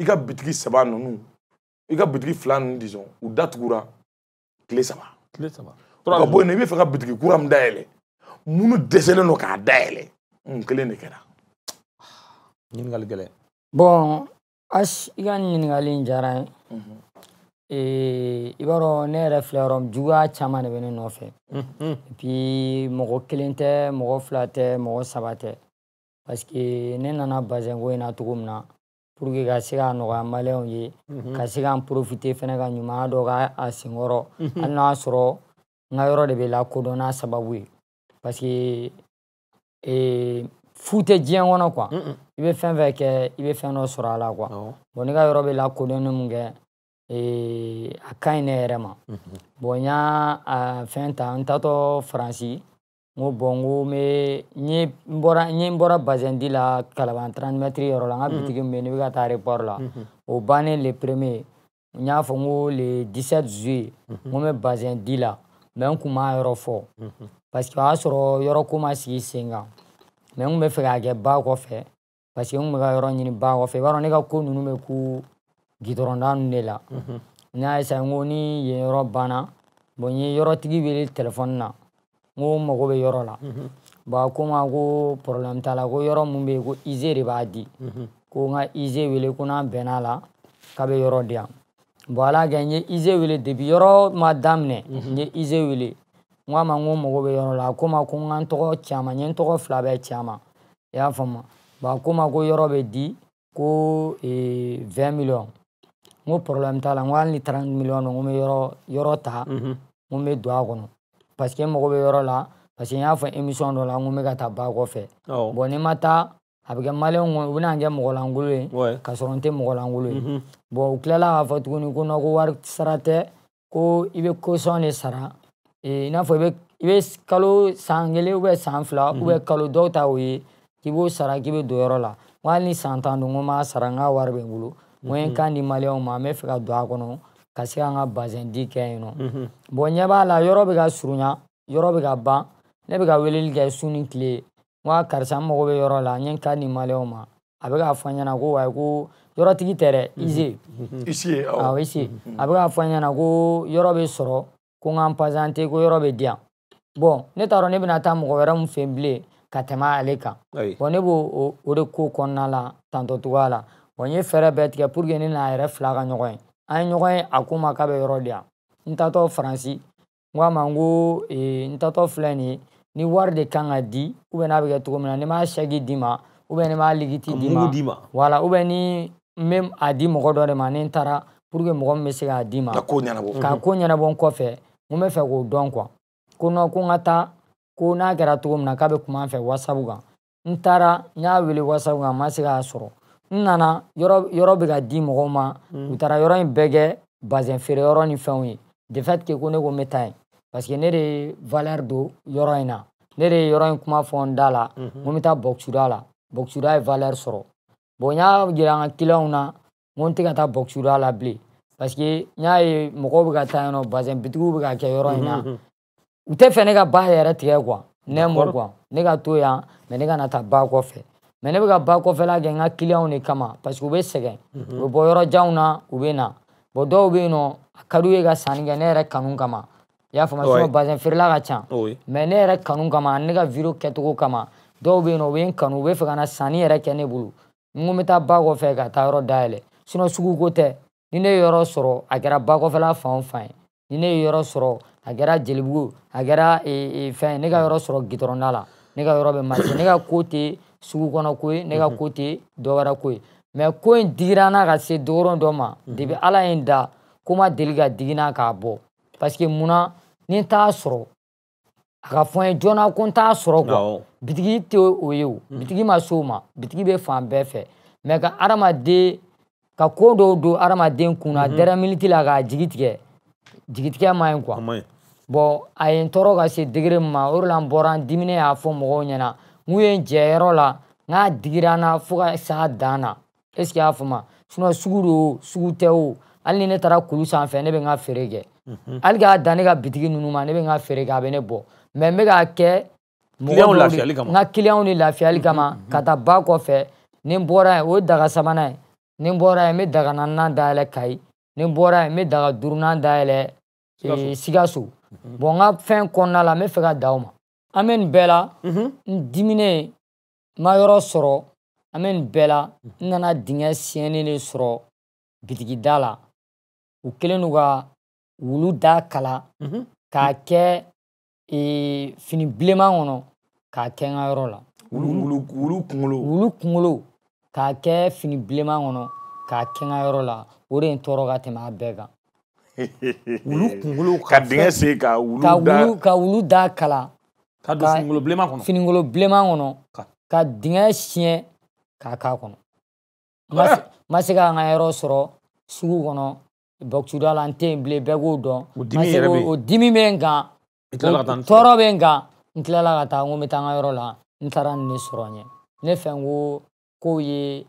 i ka bitigi saba ninnu i ka bitigi fila ninnu disɔn u datugura tile saba tile saba ka bɔ yen nɔ i bɛ fɛ ka bitigi kura min dayɛlɛ minnu dɛsɛlen don k'a dayɛlɛ mun kelen de kɛra. ɲininkali gɛlɛn. bɔn asi i ka nin ɲininkali in diyara n ye. i b'a dɔn ne yɛrɛ filɛ yɔrɔ min juguya caman de bɛ ne nɔfɛ. bi mɔgɔ kelen tɛ mɔgɔ fila tɛ mɔgɔ saba tɛ paseke ne nana bazɛnko in na cogo min na. pour que ka se ka nɔgɔya maliyɛnw ye ka se ka n profite fɛnɛ ka ɲumanya dɔ k'a senkɔrɔ hali n'a sɔrɔ N ka yɔrɔ de bɛ lakodɔn n'a sababu ye paseke ee, fu tɛ diɲɛ kɔnɔ i bɛ fɛn fɛn kɛ i bɛ fɛn dɔ sɔrɔ a la ne ka yɔrɔ bɛ lakodɔnni min kɛ ee, a ka ɲi ne yɛrɛ ma n y'a fɛn ta n taatɔ Faransi n ko n ko n bɛ n bɔra n bɔra Bazɛndi la Kalaban yɔrɔ la n ka bitigi min bɛ yen ne bɛ ka taa la o bannen n y'a fɔ n ko n ko n bɛ Bazɛndi la n kun m'a yɔrɔ fɔ parce que o y'a sɔrɔ yɔrɔ ko ma sigi sen kan n kun bɛ fɛ k'a kɛ ba kɔfɛ parce que n kun bɛ ka yɔrɔ ɲini ba kɔfɛ i b'a dɔn ne ka ko ninnu bɛ ku gidɔrɔnda ninnu de la n y'a eseye n ko ni yen yɔrɔ banna bon n ye yɔrɔtigi wele telefɔni na n ko n mago bɛ yɔrɔ la bon a ko n ma ko porobilɛmu t'a la ko yɔrɔ min bɛ yen ko ize de b'a di ko n ka ize wele ko n'an bɛnn'a la k'a bɛ yɔrɔ di yan bon ala kɛ n ye ize wele depi yɔrɔ ma daminɛ mhm. n ye ize wele n ko a ma n ko mago bɛ yɔrɔ la a ko ma ko n ka n tɔgɔ ci a ma n ye n tɔgɔ fila bɛɛ ci a ma i y'a faamu bon a ko ma ko yɔrɔ bɛ di ko vingt millions n ko problème t'a la n ko hali ni trente millions don n ko n bɛ yɔrɔ yɔrɔ ta mhm. n ko n bɛ don a kɔnɔ parce que n mago bɛ yɔrɔ la parce que n y'a fɔ émission dɔ la n ko n bɛ ka taa ba kɔfɛ bon ni ma taa a bɛ kɛ maliyɛnw kɔnɔ u bɛna kɛ mɔgɔlankolo ye ka sɔrɔ n tɛ mɔgɔlankolo ye mhm. bɔn u tilala k'a fɔ tuguni ko ko wari sara tɛ ko i bɛ kosɔn de sara i n'a fɔ i bɛ i bɛ kalo san kelen san fila mhm. kalo dɔw ta o ye k'i b'o sara k'i bɛ don yɔrɔ la n hali ni san tan don ko n m'a sara n ka wari bɛ n bolo n ko n mhm. kan di maliyɛnw ma n bɛ fɛ ka don a kɔnɔ ka se ka n ka bazɛn di kɛ yen nɔ bɔn ɲɛ b'a la yɔrɔ bɛ ka surunya yɔrɔ bɛ ka ban ne bɛ ka weleli kɛ su ni tile n ko karisa n mago bɛ yɔrɔ la n ye n ka nin maliyɛnw ma a bɛ k'a fɔ n ɲɛna ko wayi ko yɔrɔtigi tɛ dɛ ize ise awɔ ise mm-hmm. a bɛ k'a fɔ n ɲɛna ko yɔrɔ bɛ sɔrɔ ko n ka n pasante ko yɔrɔ bɛ di yan bɔn ne t'a dɔn ne bɛna taa mɔgɔ wɛrɛ min fɛ yen bilen ka tɛmɛ ale kan bɔn ne b'o o de ko kɔnɔna la tantɔ cogoya la bɔn n ye fɛɛrɛ bɛɛ tigɛ pour que ne n'a yɛrɛ fila ka ɲɔgɔn ye an ye ɲɔgɔn ye a ko n ma k'a bɛ yɔrɔ di yan n taatɔ faransi n k'a ma n ko n taatɔ filɛ nin ye ni wari de kan ka di ubiyɛn n'a bɛ kɛ cogo min na ni m'a sɛgi d'i ma ubiyɛn ni m'a ligiti d'i ma wala ubiyɛn ni n bɛ a di mɔgɔ dɔ de ma ni n taara pour que mɔgɔ min bɛ se k'a d'i ma ka ko ɲɛnabɔ ka ko ɲɛnabɔ n kɔfɛ n bɛ fɛ k'o dɔn kuwa ko nɔn ko n ka taa ko n'a kɛra cogo min na k'a bɛ kuma n fɛ wasabu kan n taara n y'a wele wasabu kan n ma se k'a sɔrɔ n nana yɔrɔ yɔrɔ bɛ ka di mɔgɔw ma hmm. u taara yɔrɔ in bɛɛ kɛ bazɛn feere yɔrɔ ni fɛnw ye de fait que ko ne ko n bɛ taa yen parce que ne de ye valeur don yɔrɔ in na ne de ye yɔrɔ in kuma fɔ n da la n bɛ taa bɔkisuda la bɔkisuda ye valeur sɔrɔ bon n y'a jira n ka kiliyanw na n ko n tɛ ka taa bɔkisuda la bilen parce n y'a ye mɔgɔw bɛ ka taa yen nɔ bitigiw bɛ ka kɛ yɔrɔ in na u tɛ fɛ ne ka ba yɛrɛ tigɛ kuwa ne kuwa ne ka to yan mɛ ne ka na taa ba kɔfɛ mɛ ne bɛ ka ba kɔfɛla kɛ n ka kiliyanw de kama parce que u bɛ sɛgɛn u bɛ bɔ yɔrɔ na u bɛ na dɔw bɛ yen nɔ a ka d'u ye ka sanni kɛ ne yɛrɛ kanu kama I y'a faamu sinɔn bazɛn feerela ka ca mɛ ne yɛrɛ kanu kama ne ka video kɛcogo kama dɔw bɛ yen nɔ u bɛ n kanu u bɛ fɛ ka na sanni yɛrɛ kɛ ne bolo n ko n bɛ taa ba kɔfɛ ka taa yɔrɔ dayɛlɛ suguko tɛ ni ne ye yɔrɔ sɔrɔ a kɛra ba kɔfɛla fan o fan ye ni ne ye yɔrɔ sɔrɔ a kɛra jelibugu a kɛra fɛn ne ka yɔrɔ sɔrɔ gitɔrɔnda la ne ka yɔrɔ bɛ marché ne ka ko tɛ sugu kɔnɔ ko ye ne ka ko tɛ dɔwɛrɛ ko ye mɛ ko in digira n na ka se dɔgɔrɔn dɔ ma depi Ala ye n da ko n ma deli ka digi n na k'a bɔ paseke munna nin ta asro, akafon yon akon ta asro kwa, bitigit te oye ou, hmm. bitigim asou ma, bitigib e fwa mbefe, me ka aramade, ka kondou do aramade yon kouna, hmm. dera militi la ka jigitke, jigitke a mayen kwa, bo, ayen toro kase degre ma, ori lan boran, dimine ya afon mwenye na, mwenye jayero la, nga degre anan, foka sa danan, eske ya afon ma, sino soukou do ou, soukou te ou, al nye netara koulou san fe, nebe nga feri ge, Mhm. hali k'a dan ne ka bitigi ninnu ma ne bɛ n ka feere kɛ a bɛ ne bɔ mɛ n bɛ k'a kɛ mɔgɔw n ka kiliyanw ni lafiyali kama mhm, mhm, ka taa ba kɔfɛ ni n bɔra yen o ye daga sabanan ye ni n bɔra yen n bɛ daga naaninan dayɛlɛ kayi ni n bɔra yen n bɛ daga duurunan dayɛlɛ sikaso bɔn n ka fɛn kɔnɔna la n bɛ fɛ ka da o ma an bɛ nin bɛɛ la n diminen n ma yɔrɔ sɔrɔ an bɛ nin bɛɛ la n nana dingɛ siyɛnni de sɔrɔ bitigida la u kɛlen don ka wulu da kala mhm. k'a kɛ fini bilenman kɔnɔ k'a kɛ n ka yɔrɔ la mhm. wulu kunkolo wulu kunkolo k'a kɛ fini bilenman kɔnɔ k'a kɛ n ka yɔrɔ la o de ye n tɔɔrɔ ka tɛmɛ a bɛɛ kan wulu kunkolo ka dingɛ sen ka wulu da ka wulu da kala ka don finikolo bilenman kɔnɔ finikolo bilenman kɔnɔ ka dingɛ siɲɛ k'a k'a kɔnɔ n ma se ka n ka yɔrɔ sɔrɔ sugu kɔnɔ bɔkituda la n tɛ yen bilen bɛɛ k'o dɔn parce que o dimi bɛ n kan tɔɔrɔ bɛ n kan n tilala ka taa n ko n bɛ taa n ka yɔrɔ la n taara nin de sɔrɔ n ye ne fɛ n ko kow ye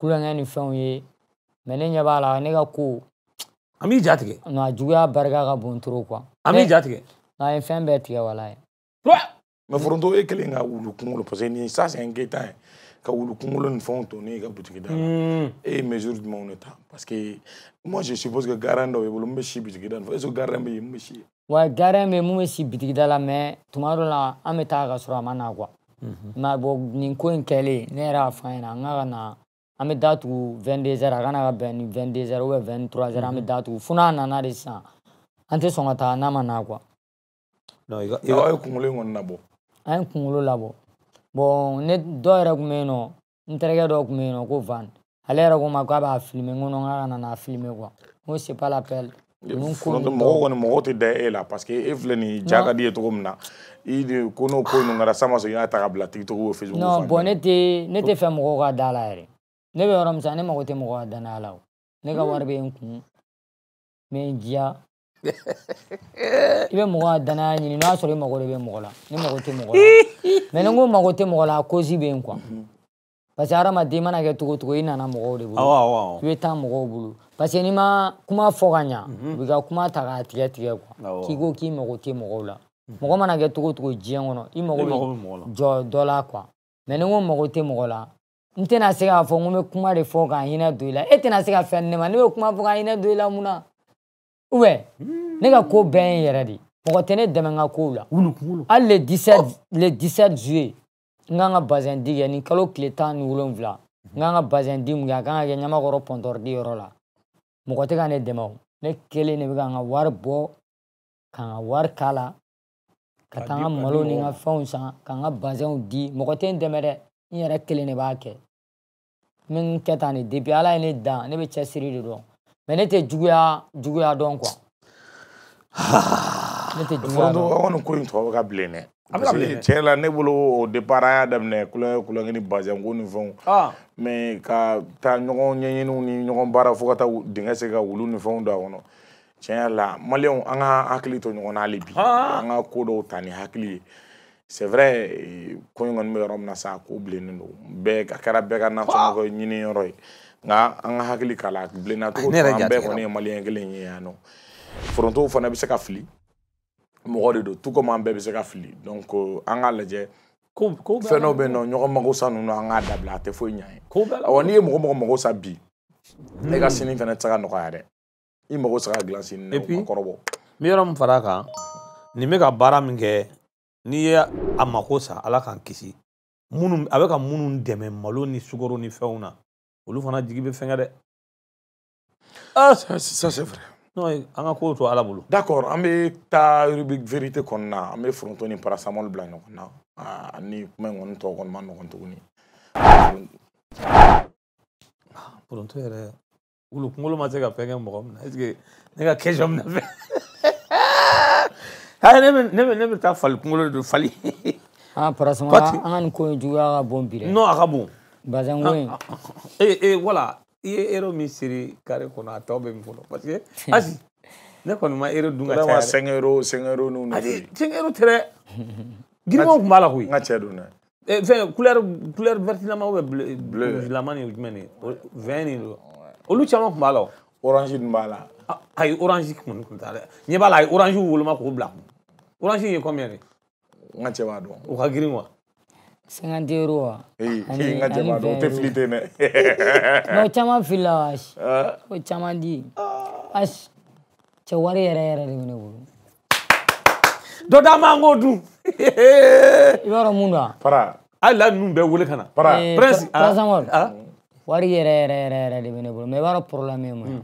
kulonkɛ ni fɛnw ye mɛ ne ɲɛ b'a la ne ka ko an b'i jatigɛ nka juguya barika ka bon trop quoi an b'i jatigɛ nka ye fɛn bɛɛ tigɛ wala ye mɛ foronto e kelen ka wulu kunkolo parce que nin ça c'est un ye ka wulu kunkolo ni fɛnw to ne ka butigi da la hmm. e ye mesure jumɛnw de ta parce que moi je suppose que garant dɔ bɛ bolo n bɛ si butigi da la est ce que garant bɛ yen n bɛ si ye. wa garant bɛ mun bɛ si butigi da la mais tuma dɔ la an bɛ taa ka sɔrɔ a ma na quoi. mɛ bɔn nin ko in kɛlen ne yɛrɛ y'a fɔ an ɲɛna an ka ka na an bɛ datugu 22 heures a kana ka bɛn ni 22 heures ou bien 23 heures an bɛ datugu fo n'a nana de sisan an tɛ sɔn ka taa n'a ma na quoi. non i ka i ka kunkolo in kɔni labɔ. an ye kunkolo labɔ. ne dɔ yɛrɛ kun bɛ yen nɔ n terikɛ dɔ kun bɛ yen nɔ ko Van ale yɛrɛ ko n ma k'a b'a filime n ko non k'a kana n'a filime n ko c'est pas la peine ninnu kɔni mɔgɔw tɛ da e la parce que e filɛ nin ja ka di ye cogo min na i de ko n'o ko ninnu kɛra sama sɔrɔ i y'a ta ka bila tiktok o facebook non bɔn ne tɛ ne tɛ fɛ mɔgɔw ka da la yɛrɛ ne bɛ yɔrɔ min sisan ne mago tɛ mɔgɔw ka danaya la o ne ka mm. wari bɛ n kun n bɛ n diya i bɛ mɔgɔ ka danaya ɲini n'a sɔrɔ i mago de bɛ mɔgɔ la ne mago tɛ mɔgɔ la mɛ ni n ko mago tɛ mɔgɔ la a kozi bɛ yen kuwa parce que hadamaden mana kɛ cogo cogo i nana mɔgɔw de bolo i bɛ taa mɔgɔw bolo parce que n'i ma kuma fɔ ka ɲa mhm. u b'i ka kuma ta k'a tigɛ tigɛ kuwa k'i ko k'i mago tɛ mɔgɔw la mhm. mɔgɔ mana kɛ cogo cogo diɲɛ kɔnɔ i mago bɛ jɔ dɔ la kuwa mɛ ni n ko mago tɛ mɔgɔ la n tɛna se k'a fɔ n ko n bɛ kuma de fɔ k'a hinɛ don i la e tɛna se ka fɛn ne ma ne bɛ kuma fɔ k'a hinɛ don i la mun na Ouwe, ne ka kou ben yere di. Mwokote ne deme nga kou wala. Al le 17 zwe, nga nga bazen di geni, kalou kletan nwoulon wala. Nga nga bazen di mwoga, kama genyama koro pondor di yorola. Mwokote ka ne demou. Ne kele ne wika nga warbo, kama war kala, kata nga malo ni nga foun san, kama bazen di. Mwokote ne deme re, nye re kele ne ba ake. Men kata ne, depi ala ene dan, nebe chesiri liron. mɛ ne tɛ juguya juguya dɔn kuwa ne tɛ juguya dɔn o kɔni ko in tɔ bɛ ka bilen dɛ parce la ne bolo o départ an y'a daminɛ kulonkɛ kulonkɛ ni bazɛnko ni fɛnw mɛ ka taa ɲɔgɔn ɲɛɲiniw ni ɲɔgɔn baara fo ka taa dingɛ se ka wulu ni fɛnw don a kɔnɔ tiɲɛ la maliyɛnw an ka hakili to ɲɔgɔn na hali bi an ka ko dɔw ta ni hakili ye c'est vrai ko in kɔni bɛ yɔrɔ min na sa ko bilennen don bɛɛ a kɛra bɛɛ ka nasɔngɔ ɲini yɔrɔ ye nka an ka hakili k'a la bilenna cogo ah, cogo an bɛɛ kɔni ye maliyɛn kelen ye yan nɔ forontow fana bɛ se ka fili mɔgɔ de don tu komi an bɛɛ bɛ se ka fili donc euh, an hmm. k'a lajɛ fɛn dɔ bɛ yen nɔ ɲɔgɔn mago sa ninnu an k'a dabila a tɛ foyi ɲɛ ye awɔ n'i ye mɔgɔ mɔgɔ mago sa bi e ka sini fana tɛ se ka nɔgɔya dɛ i mago se ka dilan sini na o ma kɔrɔbɔ. n bɛ yɔrɔ min far'a kan nin bɛ ka baara min kɛ n'i ye a mako sa ala k'an kisi minnu a bɛ ka minnu dɛmɛ malo ni sukaro ni fɛnw na olu fana jigi bɛ fɛnkɛ dɛ ah, ça c'est vrai non an ka kow to ala bolo d'accord an bɛ taa rubrique vérité kɔni na an bɛ foronto ni parasamɔli bila ɲɔgɔn na ani kuma in kɔni tɔ kɔni ma nɔgɔn tuguni ah, foronto yɛrɛ wulu kunkolo ma se ka fɛn kɛ mɔgɔ min na est ce que ne ka question bɛ na fɛ ayi ah, ne bɛ ne bɛ ne bɛ taa fali kunkolo de don fali an parasamɔli an ka nin ko in juguya ka bon bi dɛ non a ka bon bazin ko in. ee ee wala i ye ero min siri kare kɔnɔ a tɔ bɛ min fɔlɔ parce que hali ne kɔni ma ero dun ka caya. vraiment cinq euro cinq euro n'u ni. ayi cinq euro tɛ dɛ girimanw tun b'a la koyi. n ka cɛ don dɛ. Eh, fɛn couleur couleur vertilama ou bleu bleuilama ni jumɛn ni vin ni do olu caman tun b'a la o. orange dun b'a la. ayi orange kɔni tun t'a la ɲɛ b'a la a ye orange woloma k'o bila kun orange in ye combien de. n ka cɛ b'a dɔn. o ka girin wa. 50 euro wa. Hey, hey, n ka jama don o tɛ fili ten dɛ. Mɛ caman filila wa ayi. O caman di. Ayi cɛ wari yɛrɛ yɛrɛ de ne bolo. Dɔ d'a ma an k'o dun. I b'a dɔn mun don Para. Hali la ninnu bɛɛ wele Para. Prince. Parasamɔri. Wari yɛrɛ yɛrɛ yɛrɛ yɛrɛ de bɛ ne bolo mɛ i b'a dɔn problème ye mun ye?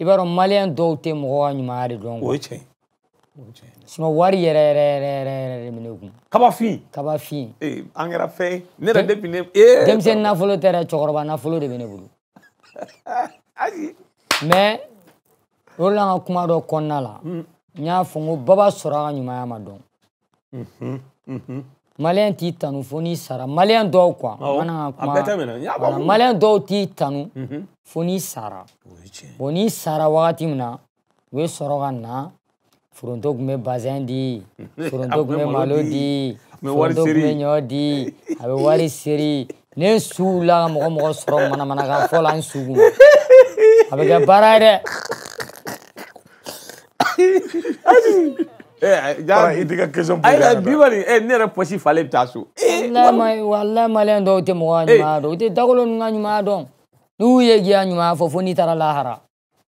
I b'a dɔn maliyɛn dɔw tɛ mɔgɔw ka wari yɛrɛ yɛrɛ yɛrɛ yɛrɛ yɛrɛ de bɛ ne kun. kabafin. kabafin. ee an kɛra fɛn ye ne yɛrɛ depuis ne. denmisɛnnin nafolo tɛ dɛ cɛkɔrɔba nafolo de bɛ ne bolo. ayi. mɛ o de la an ka kuma dɔ kɔnɔna la. Hmm. n y'a fɔ n ko baba sɔrɔ a ka ɲumanya ma dɔn. maliyɛn t'i tanu fo n'i sara maliyɛn dɔw kuwa. awɔ a bɛɛ tɛ minɛ n y'a fɔ. maliyɛn dɔw t'i tanu fo n'i sara. o ye tiɲɛ ye. n'i sara wagati min na u bɛ sɔrɔ ka na. foronto tun bɛ bazɛn di foronto me bɛ malo di foronto tun bɛ ɲɔ di a bɛ wari seri ne n suw la ka mɔgɔ mɔgɔ sɔrɔ manamanaka fɔ la n su kun a bɛ kɛ baara ye dɛ. i tɛ ka question posé yan bi kɔni ne yɛrɛ pɔsi falen bɛ taa so. walayi maliyɛn dɔw tɛ mɔgɔ ka ɲumanya dɔn u tɛ dagolo ninnu ka ɲumanya dɔn n'u ye k'i ka fɔ fo n'i taara lahara.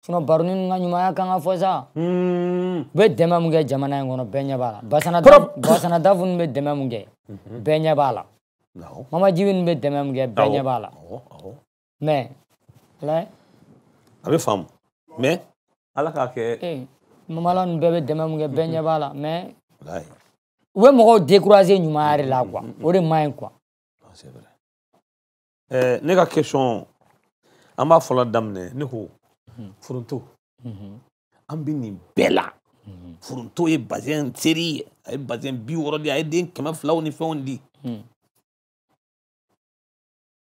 Chou nou barouni nou nga nyumaya ka nga fwa sa. Hmm. Mbe deme mgey jamana yon nou benye bala. Basana daf nou mbe deme mgey. Mhm. Benye bala. Mama diwi nou mbe deme mgey. Benye bala. Men. Lè. Awe fam. Men. Alaka ake. E, mama la nou mbe deme mgey. Benye mhm. bala. Men. Lè. Mbe mwen dekro aze nyumaya relakwa. Mhm. Oren mankwa. Anse ah, velè. Eh, nega kesyon. Ama folat damne. Nekou. Mm-hmm. foronto mm-hmm. an bɛ nin bɛɛ la mm-hmm. foronto ye bazɛn seri ye a ye bazɛn bi wɔɔrɔ di a ye den kɛmɛ filaw ni fɛnw di mm.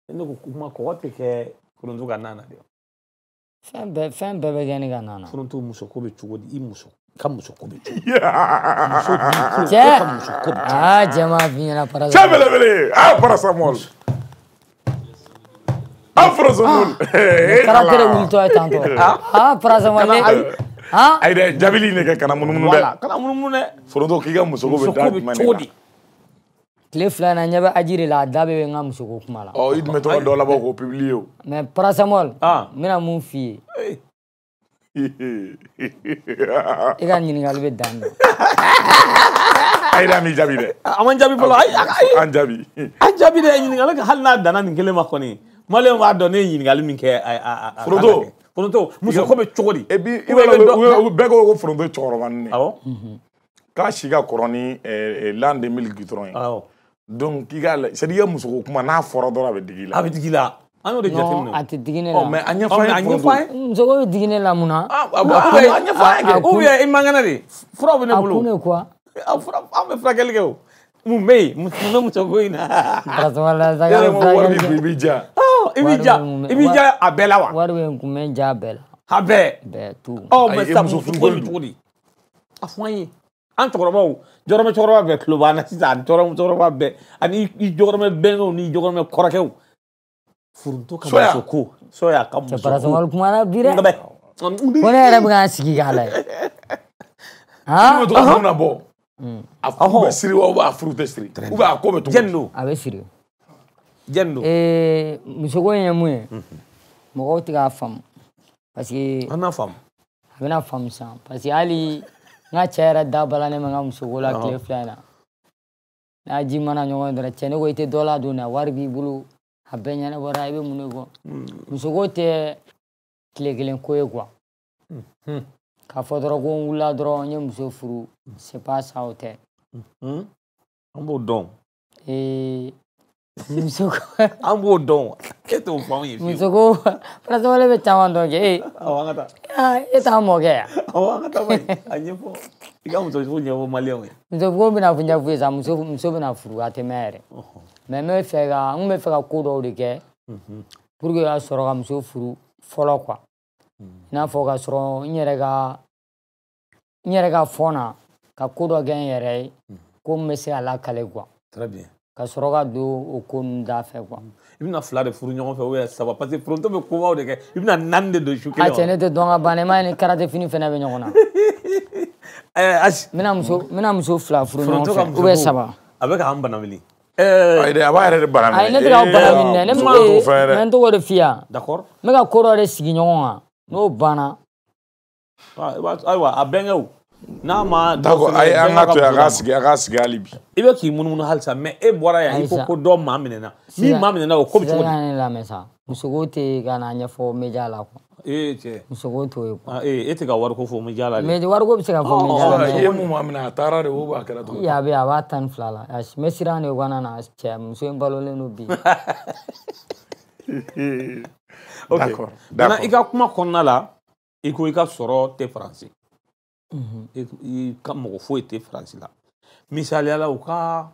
e ne ko kuma kɔgɔ tɛ kɛ foronto ka nan na dɛ fɛn bɛɛ fɛn bɛɛ bɛ kɛ ne ka nan na foronto muso ko bɛ cogo di i muso ka muso ko bɛ cogo cɛ aa jɛ fi ɲɛna parasa cɛ belebele a parasamɔli an forosomun kɛra tere wulitɔ ye tantɔ ni, parasamale ayi dɛ jabili ni kɛ kana munumunu dɛ kana munumunu dɛ foronto k'i ka musoko bɛ da jumɛn de la tile fila in na ɲɛ bɛ aji de la a da bɛ n ka musoko kuma la ɔ i tun bɛ to ka dɔ labɔ k'o publie o mɛ parasamɔli n bɛna mun f'i ye i ka ɲininkali bɛ dan dɛ ayi dɛ an b'i jaabi dɛ an ma an jaabi an jaabi dɛ ɲininkali n'a danna nin kelen ma maliyɛn b'a dɔn ne ye ɲininkali min kɛ a a a foronto foronto muso ko bɛ cogo di. e bi i b'a dɔn bɛɛ ko ko foronto cɛkɔrɔbanin de. awɔ k'a si ka kɔrɔ ni l'an deux mille gitɔrɔn ye. awɔ donc k'i k'a c'est à dire i ka musoko kuma n'a fɔra dɔrɔn a bɛ digi i la. a bɛ digi i la an y'o de jateminɛ. non a tɛ digi ne la. ɔ mɛ a ɲɛfɔ an ye foronto. muso ko bɛ digi ne la mun na. a ɲɛfɔ an ye kɛ. ou bien i man kɛnɛ de furaw bɛ ne bolo. a kun de quoi. a fura an bɛ furakɛli kɛ o. mun bɛ yen mun bɛ muso ko in na. yɛrɛ ma wari bi bi ja i b'i ja a bɛɛ la wa. wari bɛ n kun bɛ n ja a bɛɛ la. a bɛɛ. bɛɛ tu. ɔ mɛ sa muso furuko bɛ cogo di. a fɔ an ye an cɛkɔrɔbaw jɔrɔmɛ cɛkɔrɔba bɛɛ tulo b'an na sisan ani cɛkɔrɔba bɛɛ ani i jɔrɔmɛ bɛnkɛw n'i jɔrɔmɛ kɔrɔkɛw. foronto ka muso ko. sɔya ka muso ko. cɛ kuma na bi dɛ. ko ne yɛrɛ bɛ k'an sigi k'a lajɛ. ha ɔhɔn hmm. a furu bɛ siri wa a furu tɛ siri. jɛni don a bɛ siri jɛn do ee musoko in ye mun ye mɔgɔw tɛ k'a faamu parce que an b'a faamu a bɛna faamu sisan parce que hali n ka cɛ yɛrɛ da bala ne ma n ka musoko la tile fila in na n'a ji mana ɲɔgɔn dɔrɔn cɛ ne ko i tɛ dɔ ladon dɛ wari b'i bolo a bɛɛ ɲɛnabɔra i bɛ mun de mm. kɔ musoko tɛ tile kelen ko ye kuwa mm-hmm. k'a fɔ dɔrɔn ko n wulila dɔrɔn n ye muso furu c'est mm. pas ça o tɛ mm-hmm. an b'o dɔn an b'o dɔn wa e t'o fɔ anw ye fiyewu muso ko farasabali bɛ caman dɔn kɛ awɔ an ka taa e t'an mɔkɛ ya awɔ an ka taa bani a ɲɛfɔ i ka muso furu ɲɛfɔ maliyɛnw ye muso ko bɛna fɔ ɲɛfɔ sa muso muso bɛna furu a tɛ mɛn yɛrɛ mɛ n bɛ fɛ ka n bɛ fɛ ka ko dɔw de kɛ puruke ka sɔrɔ ka muso furu fɔlɔ kuwa i n'a fɔ ka sɔrɔ n yɛrɛ ka n yɛrɛ ka fɔn na ka ko dɔ kɛ n yɛrɛ ye ko n bɛ se a lakale kuwa très bien ka sɔrɔ ka don o ko ninnu da fɛ kuwa. i bɛna fila de furu ɲɔgɔn fɛ ou bien saba parce que foronto bɛ kobaw de kɛ i bɛna naani de don su kelen. a cɛ ne tɛ dɔn ka ban dɛ m'a ye ni karate fini fana bɛ ɲɔgɔn na. ɛɛ eh, asi. n bɛna muso n bɛna muso fila furu ɲɔgɔn fɛ ou bien saba. a bɛ k'an bana wuli. Eh. Eh. ayi dɛ a b'a yɛrɛ de bana minɛ. ayi ne tɛ k'aw bana minɛ ne ma ye mɛ n tɔgɔ de f'i yan. d'accord. n bɛ ka ko dɔ de sigi ɲɔgɔn kan n'o banna. Ah, ayiwa a bɛnkɛw n'a ma dɔ fɛnɛ ayi an ka to a ka sigi a ka sigi hali bi i bɛ k'i munumunu halisa mɛ e bɔra yan i ko ko dɔ maa minɛna min maa minɛna o ko bɛ cogo di. sira ne lamɛn sa musoko tɛ ka na ɲɛfɔ media la kuwa. ee cɛ musoko t'o ye kuwa. ee e tɛ ka wariko fɔ media la de. mɛ wariko bɛ se ka fɔ media la mɛ. i ye mun maa minɛ a taara de o b'a kɛra cogo di. a bɛ a b'a tan ni fila la a bɛ siran de kana na cɛ muso in balolen don bi. ok d'accord d'accord i ka kuma kɔnɔna la i ko i ka sɔrɔ tɛ faransi. i ka mɔgɔ foyi tɛ faransi la misaliyala u ka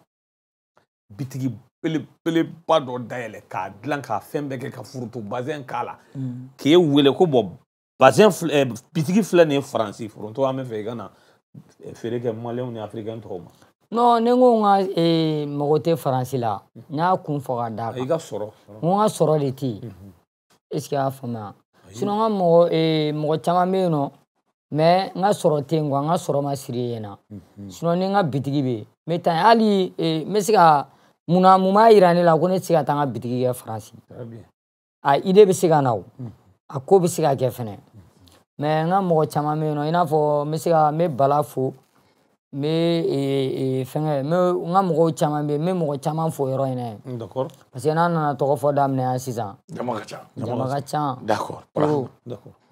bitigi belebeleba dɔ dayɛlɛ k'a dilan k'a fɛn bɛɛ kɛ ka foronto bazɛn k'a la k'e mhm. wele ko bɔn bazɛn eh, bitigi filɛ nin ye faransi foronto an bɛ fɛ i ka na feere kɛ maliyɛnw ni afirikɛn tɔw ma. non ni n ko n ka mɔgɔ tɛ faransi la n y'a kun fɔ ka d'a kan i ka sɔrɔ n ko n ka sɔrɔ de tɛ yen est ce que i y'a faamuya sinon n ka mɔgɔ mɔgɔ caman bɛ yen nɔ. mɛ n ka sɔrɔ tɛ yen n ka sɔrɔ ma siri yen na sinɔn ni n ka bitigi bɛ yen e, n bɛ taa hali n bɛ se ka munna mun b'a jira ne la ko ne tɛ se ka taa n ka bitigi kɛ faransi a ide bɛ se ka na o a ko bɛ se ka kɛ fɛnɛ mɛ n ka mɔgɔ caman bɛ yen nɔ i n'a fɔ n bɛ se ka n bɛ bala fo n bɛ e, e, fɛnkɛ n bɛ n ka mɔgɔw caman bɛ yen n bɛ mɔgɔ caman fo yɔrɔ in na yen parce que n'a nana tɔgɔ fɔ daminɛ yan sisan jama ka ca jama ka ca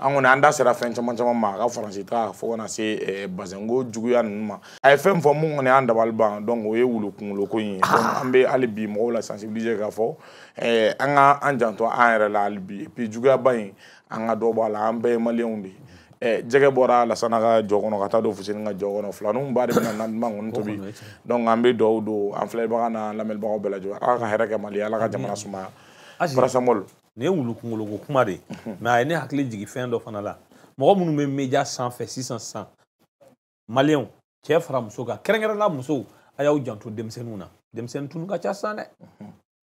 an kɔni an da sera fɛn caman caman ma a ka faransi ta fo kana se eh, bazenko juguya ninnu ma a ye fɛn fɔ mun kɔni an dabali ban donc o ye wulu kunkolo ko in ye donc an bɛ hali bi mɔgɔw la sensibiliser k'a fɔ eh, an ka an janto an yɛrɛ la hali bi et puis juguyaba in an ka dɔ bɔ a la an bɛɛ ye maliyɛnw de ye eh, jɛgɛ bɔra lasana ka jɔ kɔnɔ ka taa don fuseni ka jɔ kɔnɔ filaninw ba de bɛna na kɔni tobi donc an bɛ dugawu don an filɛbaga n'a lamɛnbagaw bɛɛ lajɛlen ala ka hɛrɛ kɛ mali ala ka jamana sumaya parasamɔli nin ye wulu kunkoloko kuma de ye a ye ne hakili jigin fɛn dɔ fana la mɔgɔ minnu bɛ meja sanfɛ sisan sisan maliyɛnw cɛ fara muso kan kɛrɛnkɛrɛnnenya musow a y'aw janto denmisɛnninw na denmisɛnnin tunu ka ca sisan dɛ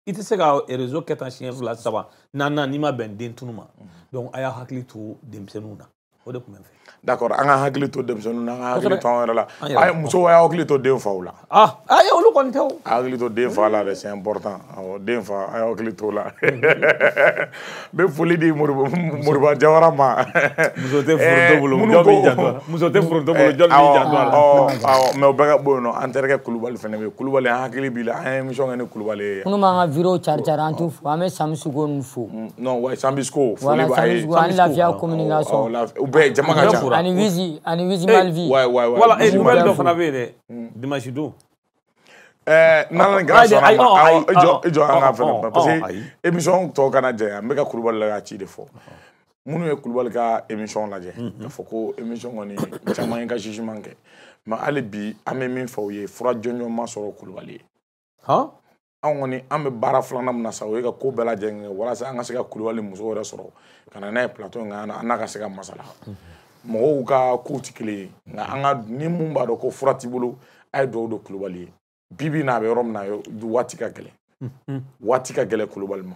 i tɛ se ka réseau kɛ tan siɲɛ fila saba naani n'i ma bɛn den tunu ma a y'a hakili to denmisɛnninw na o de tun bɛ n fɛ. d'accord an ka hakili to denmisɛnninw na an ka hakili to an yɛrɛ la a ye musow a y'aw hakili to den faw la. ah ayi olu kɔni tɛ o. a hakili to den fa la dɛ c'est important awɔ den fa a y'aw hakili to o la mhm. n bɛ foli di moriba moriba jawara ma. muso tɛ foronto eh, bolo jɔn b'i janto a la muso tɛ foronto bolo eh, jɔn b'i janto a la. awɔ awɔ mɛ o bɛɛ ka bɔ yen nɔ an terikɛ kulubali fana bɛ yen kulubali an hakili b'i la an ye émission kɛ ni kulubali ye. minnu b'an ka videow cari cari an t'u fo an bɛ samisogo ninnu fo. Mm, non wa samisogo foli b'a ye. wala bɛɛ jama ka ca ani wizi ani wizi eh, malvi wala eh, hmm. e nouvelle dɔ fana bɛ yen dɛ dimanche don ɛɛ n'ala ni gara sɔnna ma awɔ i jɔ i jɔ an ka fɛn na parce que émission tɔ kana janya n bɛ ka Kulubali la ka ci de fɔ minnu ye Kulubali ka émission lajɛ k'a fɔ ko émission kɔni caman ye ka jugement kɛ mɛ hali bi an bɛ min fɔ u ye fura jɔnjɔn ma sɔrɔ Kulubali ye. anw kɔni an bɛ baara filanan min na sa o ye ka ko bɛɛ lajɛlen kɛ walasa an ka se ka kulubali muso wɛrɛ sɔrɔ ka na n'a ye plateau in kan an n'a ka se ka masala mɔgɔw ka kow tɛ kelen ye nka an ka ni mun b'a dɔn ko fura t'i bolo a ye dugawu don kulubali ye bi bi in na a bɛ yɔrɔ min na waati ka gɛlɛn waati ka gɛlɛn kulubali ma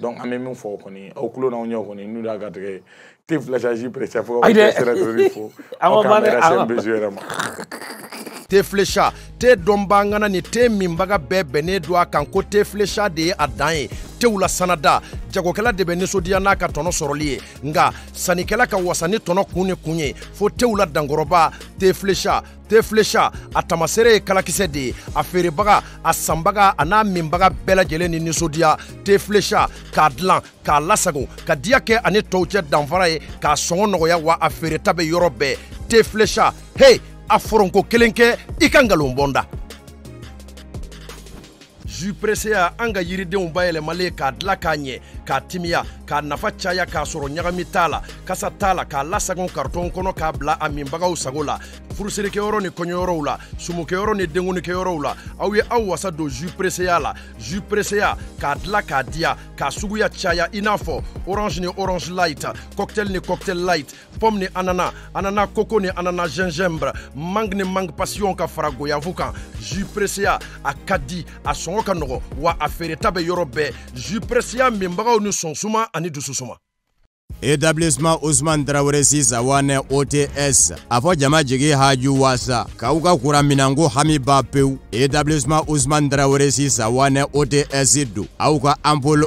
donc an bɛ min fɔ kɔni aw tulo n'anw ɲɛ kɔni n'u y'a garijɛgɛ ye te filashasi pere cɛ fo aw ka sɛrɛ dɔrɔn de fo aw ka mɛrɛ sɛn bezu yɛrɛ ma. te flesha te dɔnbangana ni te minbaga bɛɛ bɛnnen don a kan ko te flesha de ye a dan ye tew la sanada jagokɛla de bɛ ninsodiya n'a ka tɔnɔ sɔrɔli ye nga sannikɛla ka wasa ni tɔnɔ kun ni kun ye fo tew la dankɔrɔba te flesha te flesha a tamaseere ye kalakisɛ de ye a feerebaga a sanbaga a n'a minbaga bɛɛ lajɛlen ni ninsodiya te flesha k'a dilan k'a lasago ka diya kɛ ani tɔw cɛ danfara ye k'a sɔngɔ nɔgɔya wa a feereta bɛ yɔrɔ bɛɛ te flesha hey a foronko kelen kɛ i ka ngalon bɔnda juprese ya an ka yiridenw bayɛlɛmalen k'a dila k'a ɲɛ k'a timiya k'a nafa caya k'a sɔrɔ ɲagami t'a la kasa t'a la k'a lasagon karitɔn kɔnɔ k'a bila a minbagaw sago la furuserikɛyɔrɔ ni kɔɲɔyɔrɔw la sumukɛyɔrɔ ni ye aw wasa don la kadla k'a dila k'a diya orange ni orange light cocktail ni cocktail light pomme ni anana anana koko anana gingembre mangue ni mangue passion ka fara goyafu kan zu a ka a sɔngɔ ka wa a feereta bɛ yɔrɔ bɛɛ zu pereseya minbagaw ani dususuma etablissement usman Traoré sisa wane ots afo jama jigi haju wasa k'aw ka kura minanko hami ba etablissement usman Traoré sisa wane ots do aw ka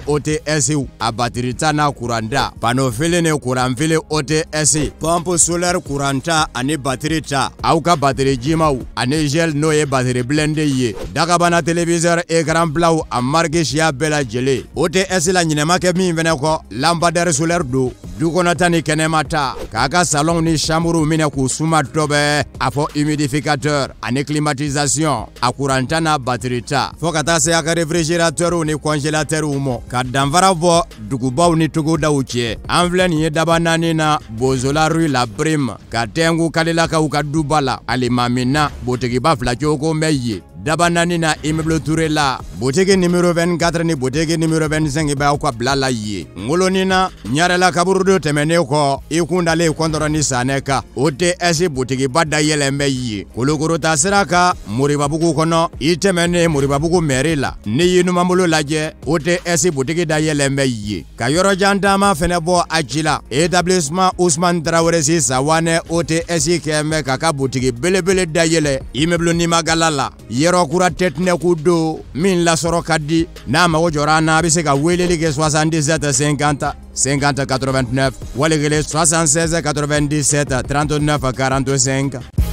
ots a batirita n'a kuranta panofili ni kuranfili ots pompe solaire kuranta ani batiri ta aw ka batiri jimaw ani gel n'o ye batiri bilende ye dagabana televizor ekran bilaw a marike siya bɛɛ lajɛlen ots la ɲinɛma make min fɛnɛ kɔ lampadɛri solaire do Valeu! du kɔnɔta ni kɛnɛmata k'a ka salɔnw ni samuruw minɛ k'u suma dɔbɛ a fɔ humidificateur ani climatisation a kuranta n'a batirita fɔɔ ka taa se a ka refrigeratɛrɛw ni kɔnjelatɛrɛw mɔ ka danfara bɔ dugubaw ni togodaw cɛ an filɛ nin ye daba naani na bozola rue la brime ka tɛnku kalilakaw ka duba la alimamina botigiba fila cogo bɛ yen daba naani na imeble touré la botigi numéro 24 ni botigi numéro 25 b'aw ka bila la ye ngolonin na ɲarela kaburu do tɛmɛnen kɔ i kun dalen kɔntɔrɔni sanɛ kan o tɛ ɛsi butigiba dayɛlɛn bɛ ye kolokorota sira kan moribabugu kɔnɔ i tɛmɛnen moribabugu mɛri la n'i ye numanbolo lajɛ o tɛ ɛsi butigi dayɛlɛn bɛ ye ka yɔrɔjan taama fɛnɛ bɔ a ci la etablissement usman tarawele si sawanɛ o tɛ ɛsi kɛn bɛ k'a ka butigi belebele dayɛlɛ immeuble nimagala la yɔrɔ kura tɛtinɛku don min lasɔrɔ ka di n'a mago jɔra an na a bɛ se ka weleli kɛ 77 50 50 89 wali 76 97 39 45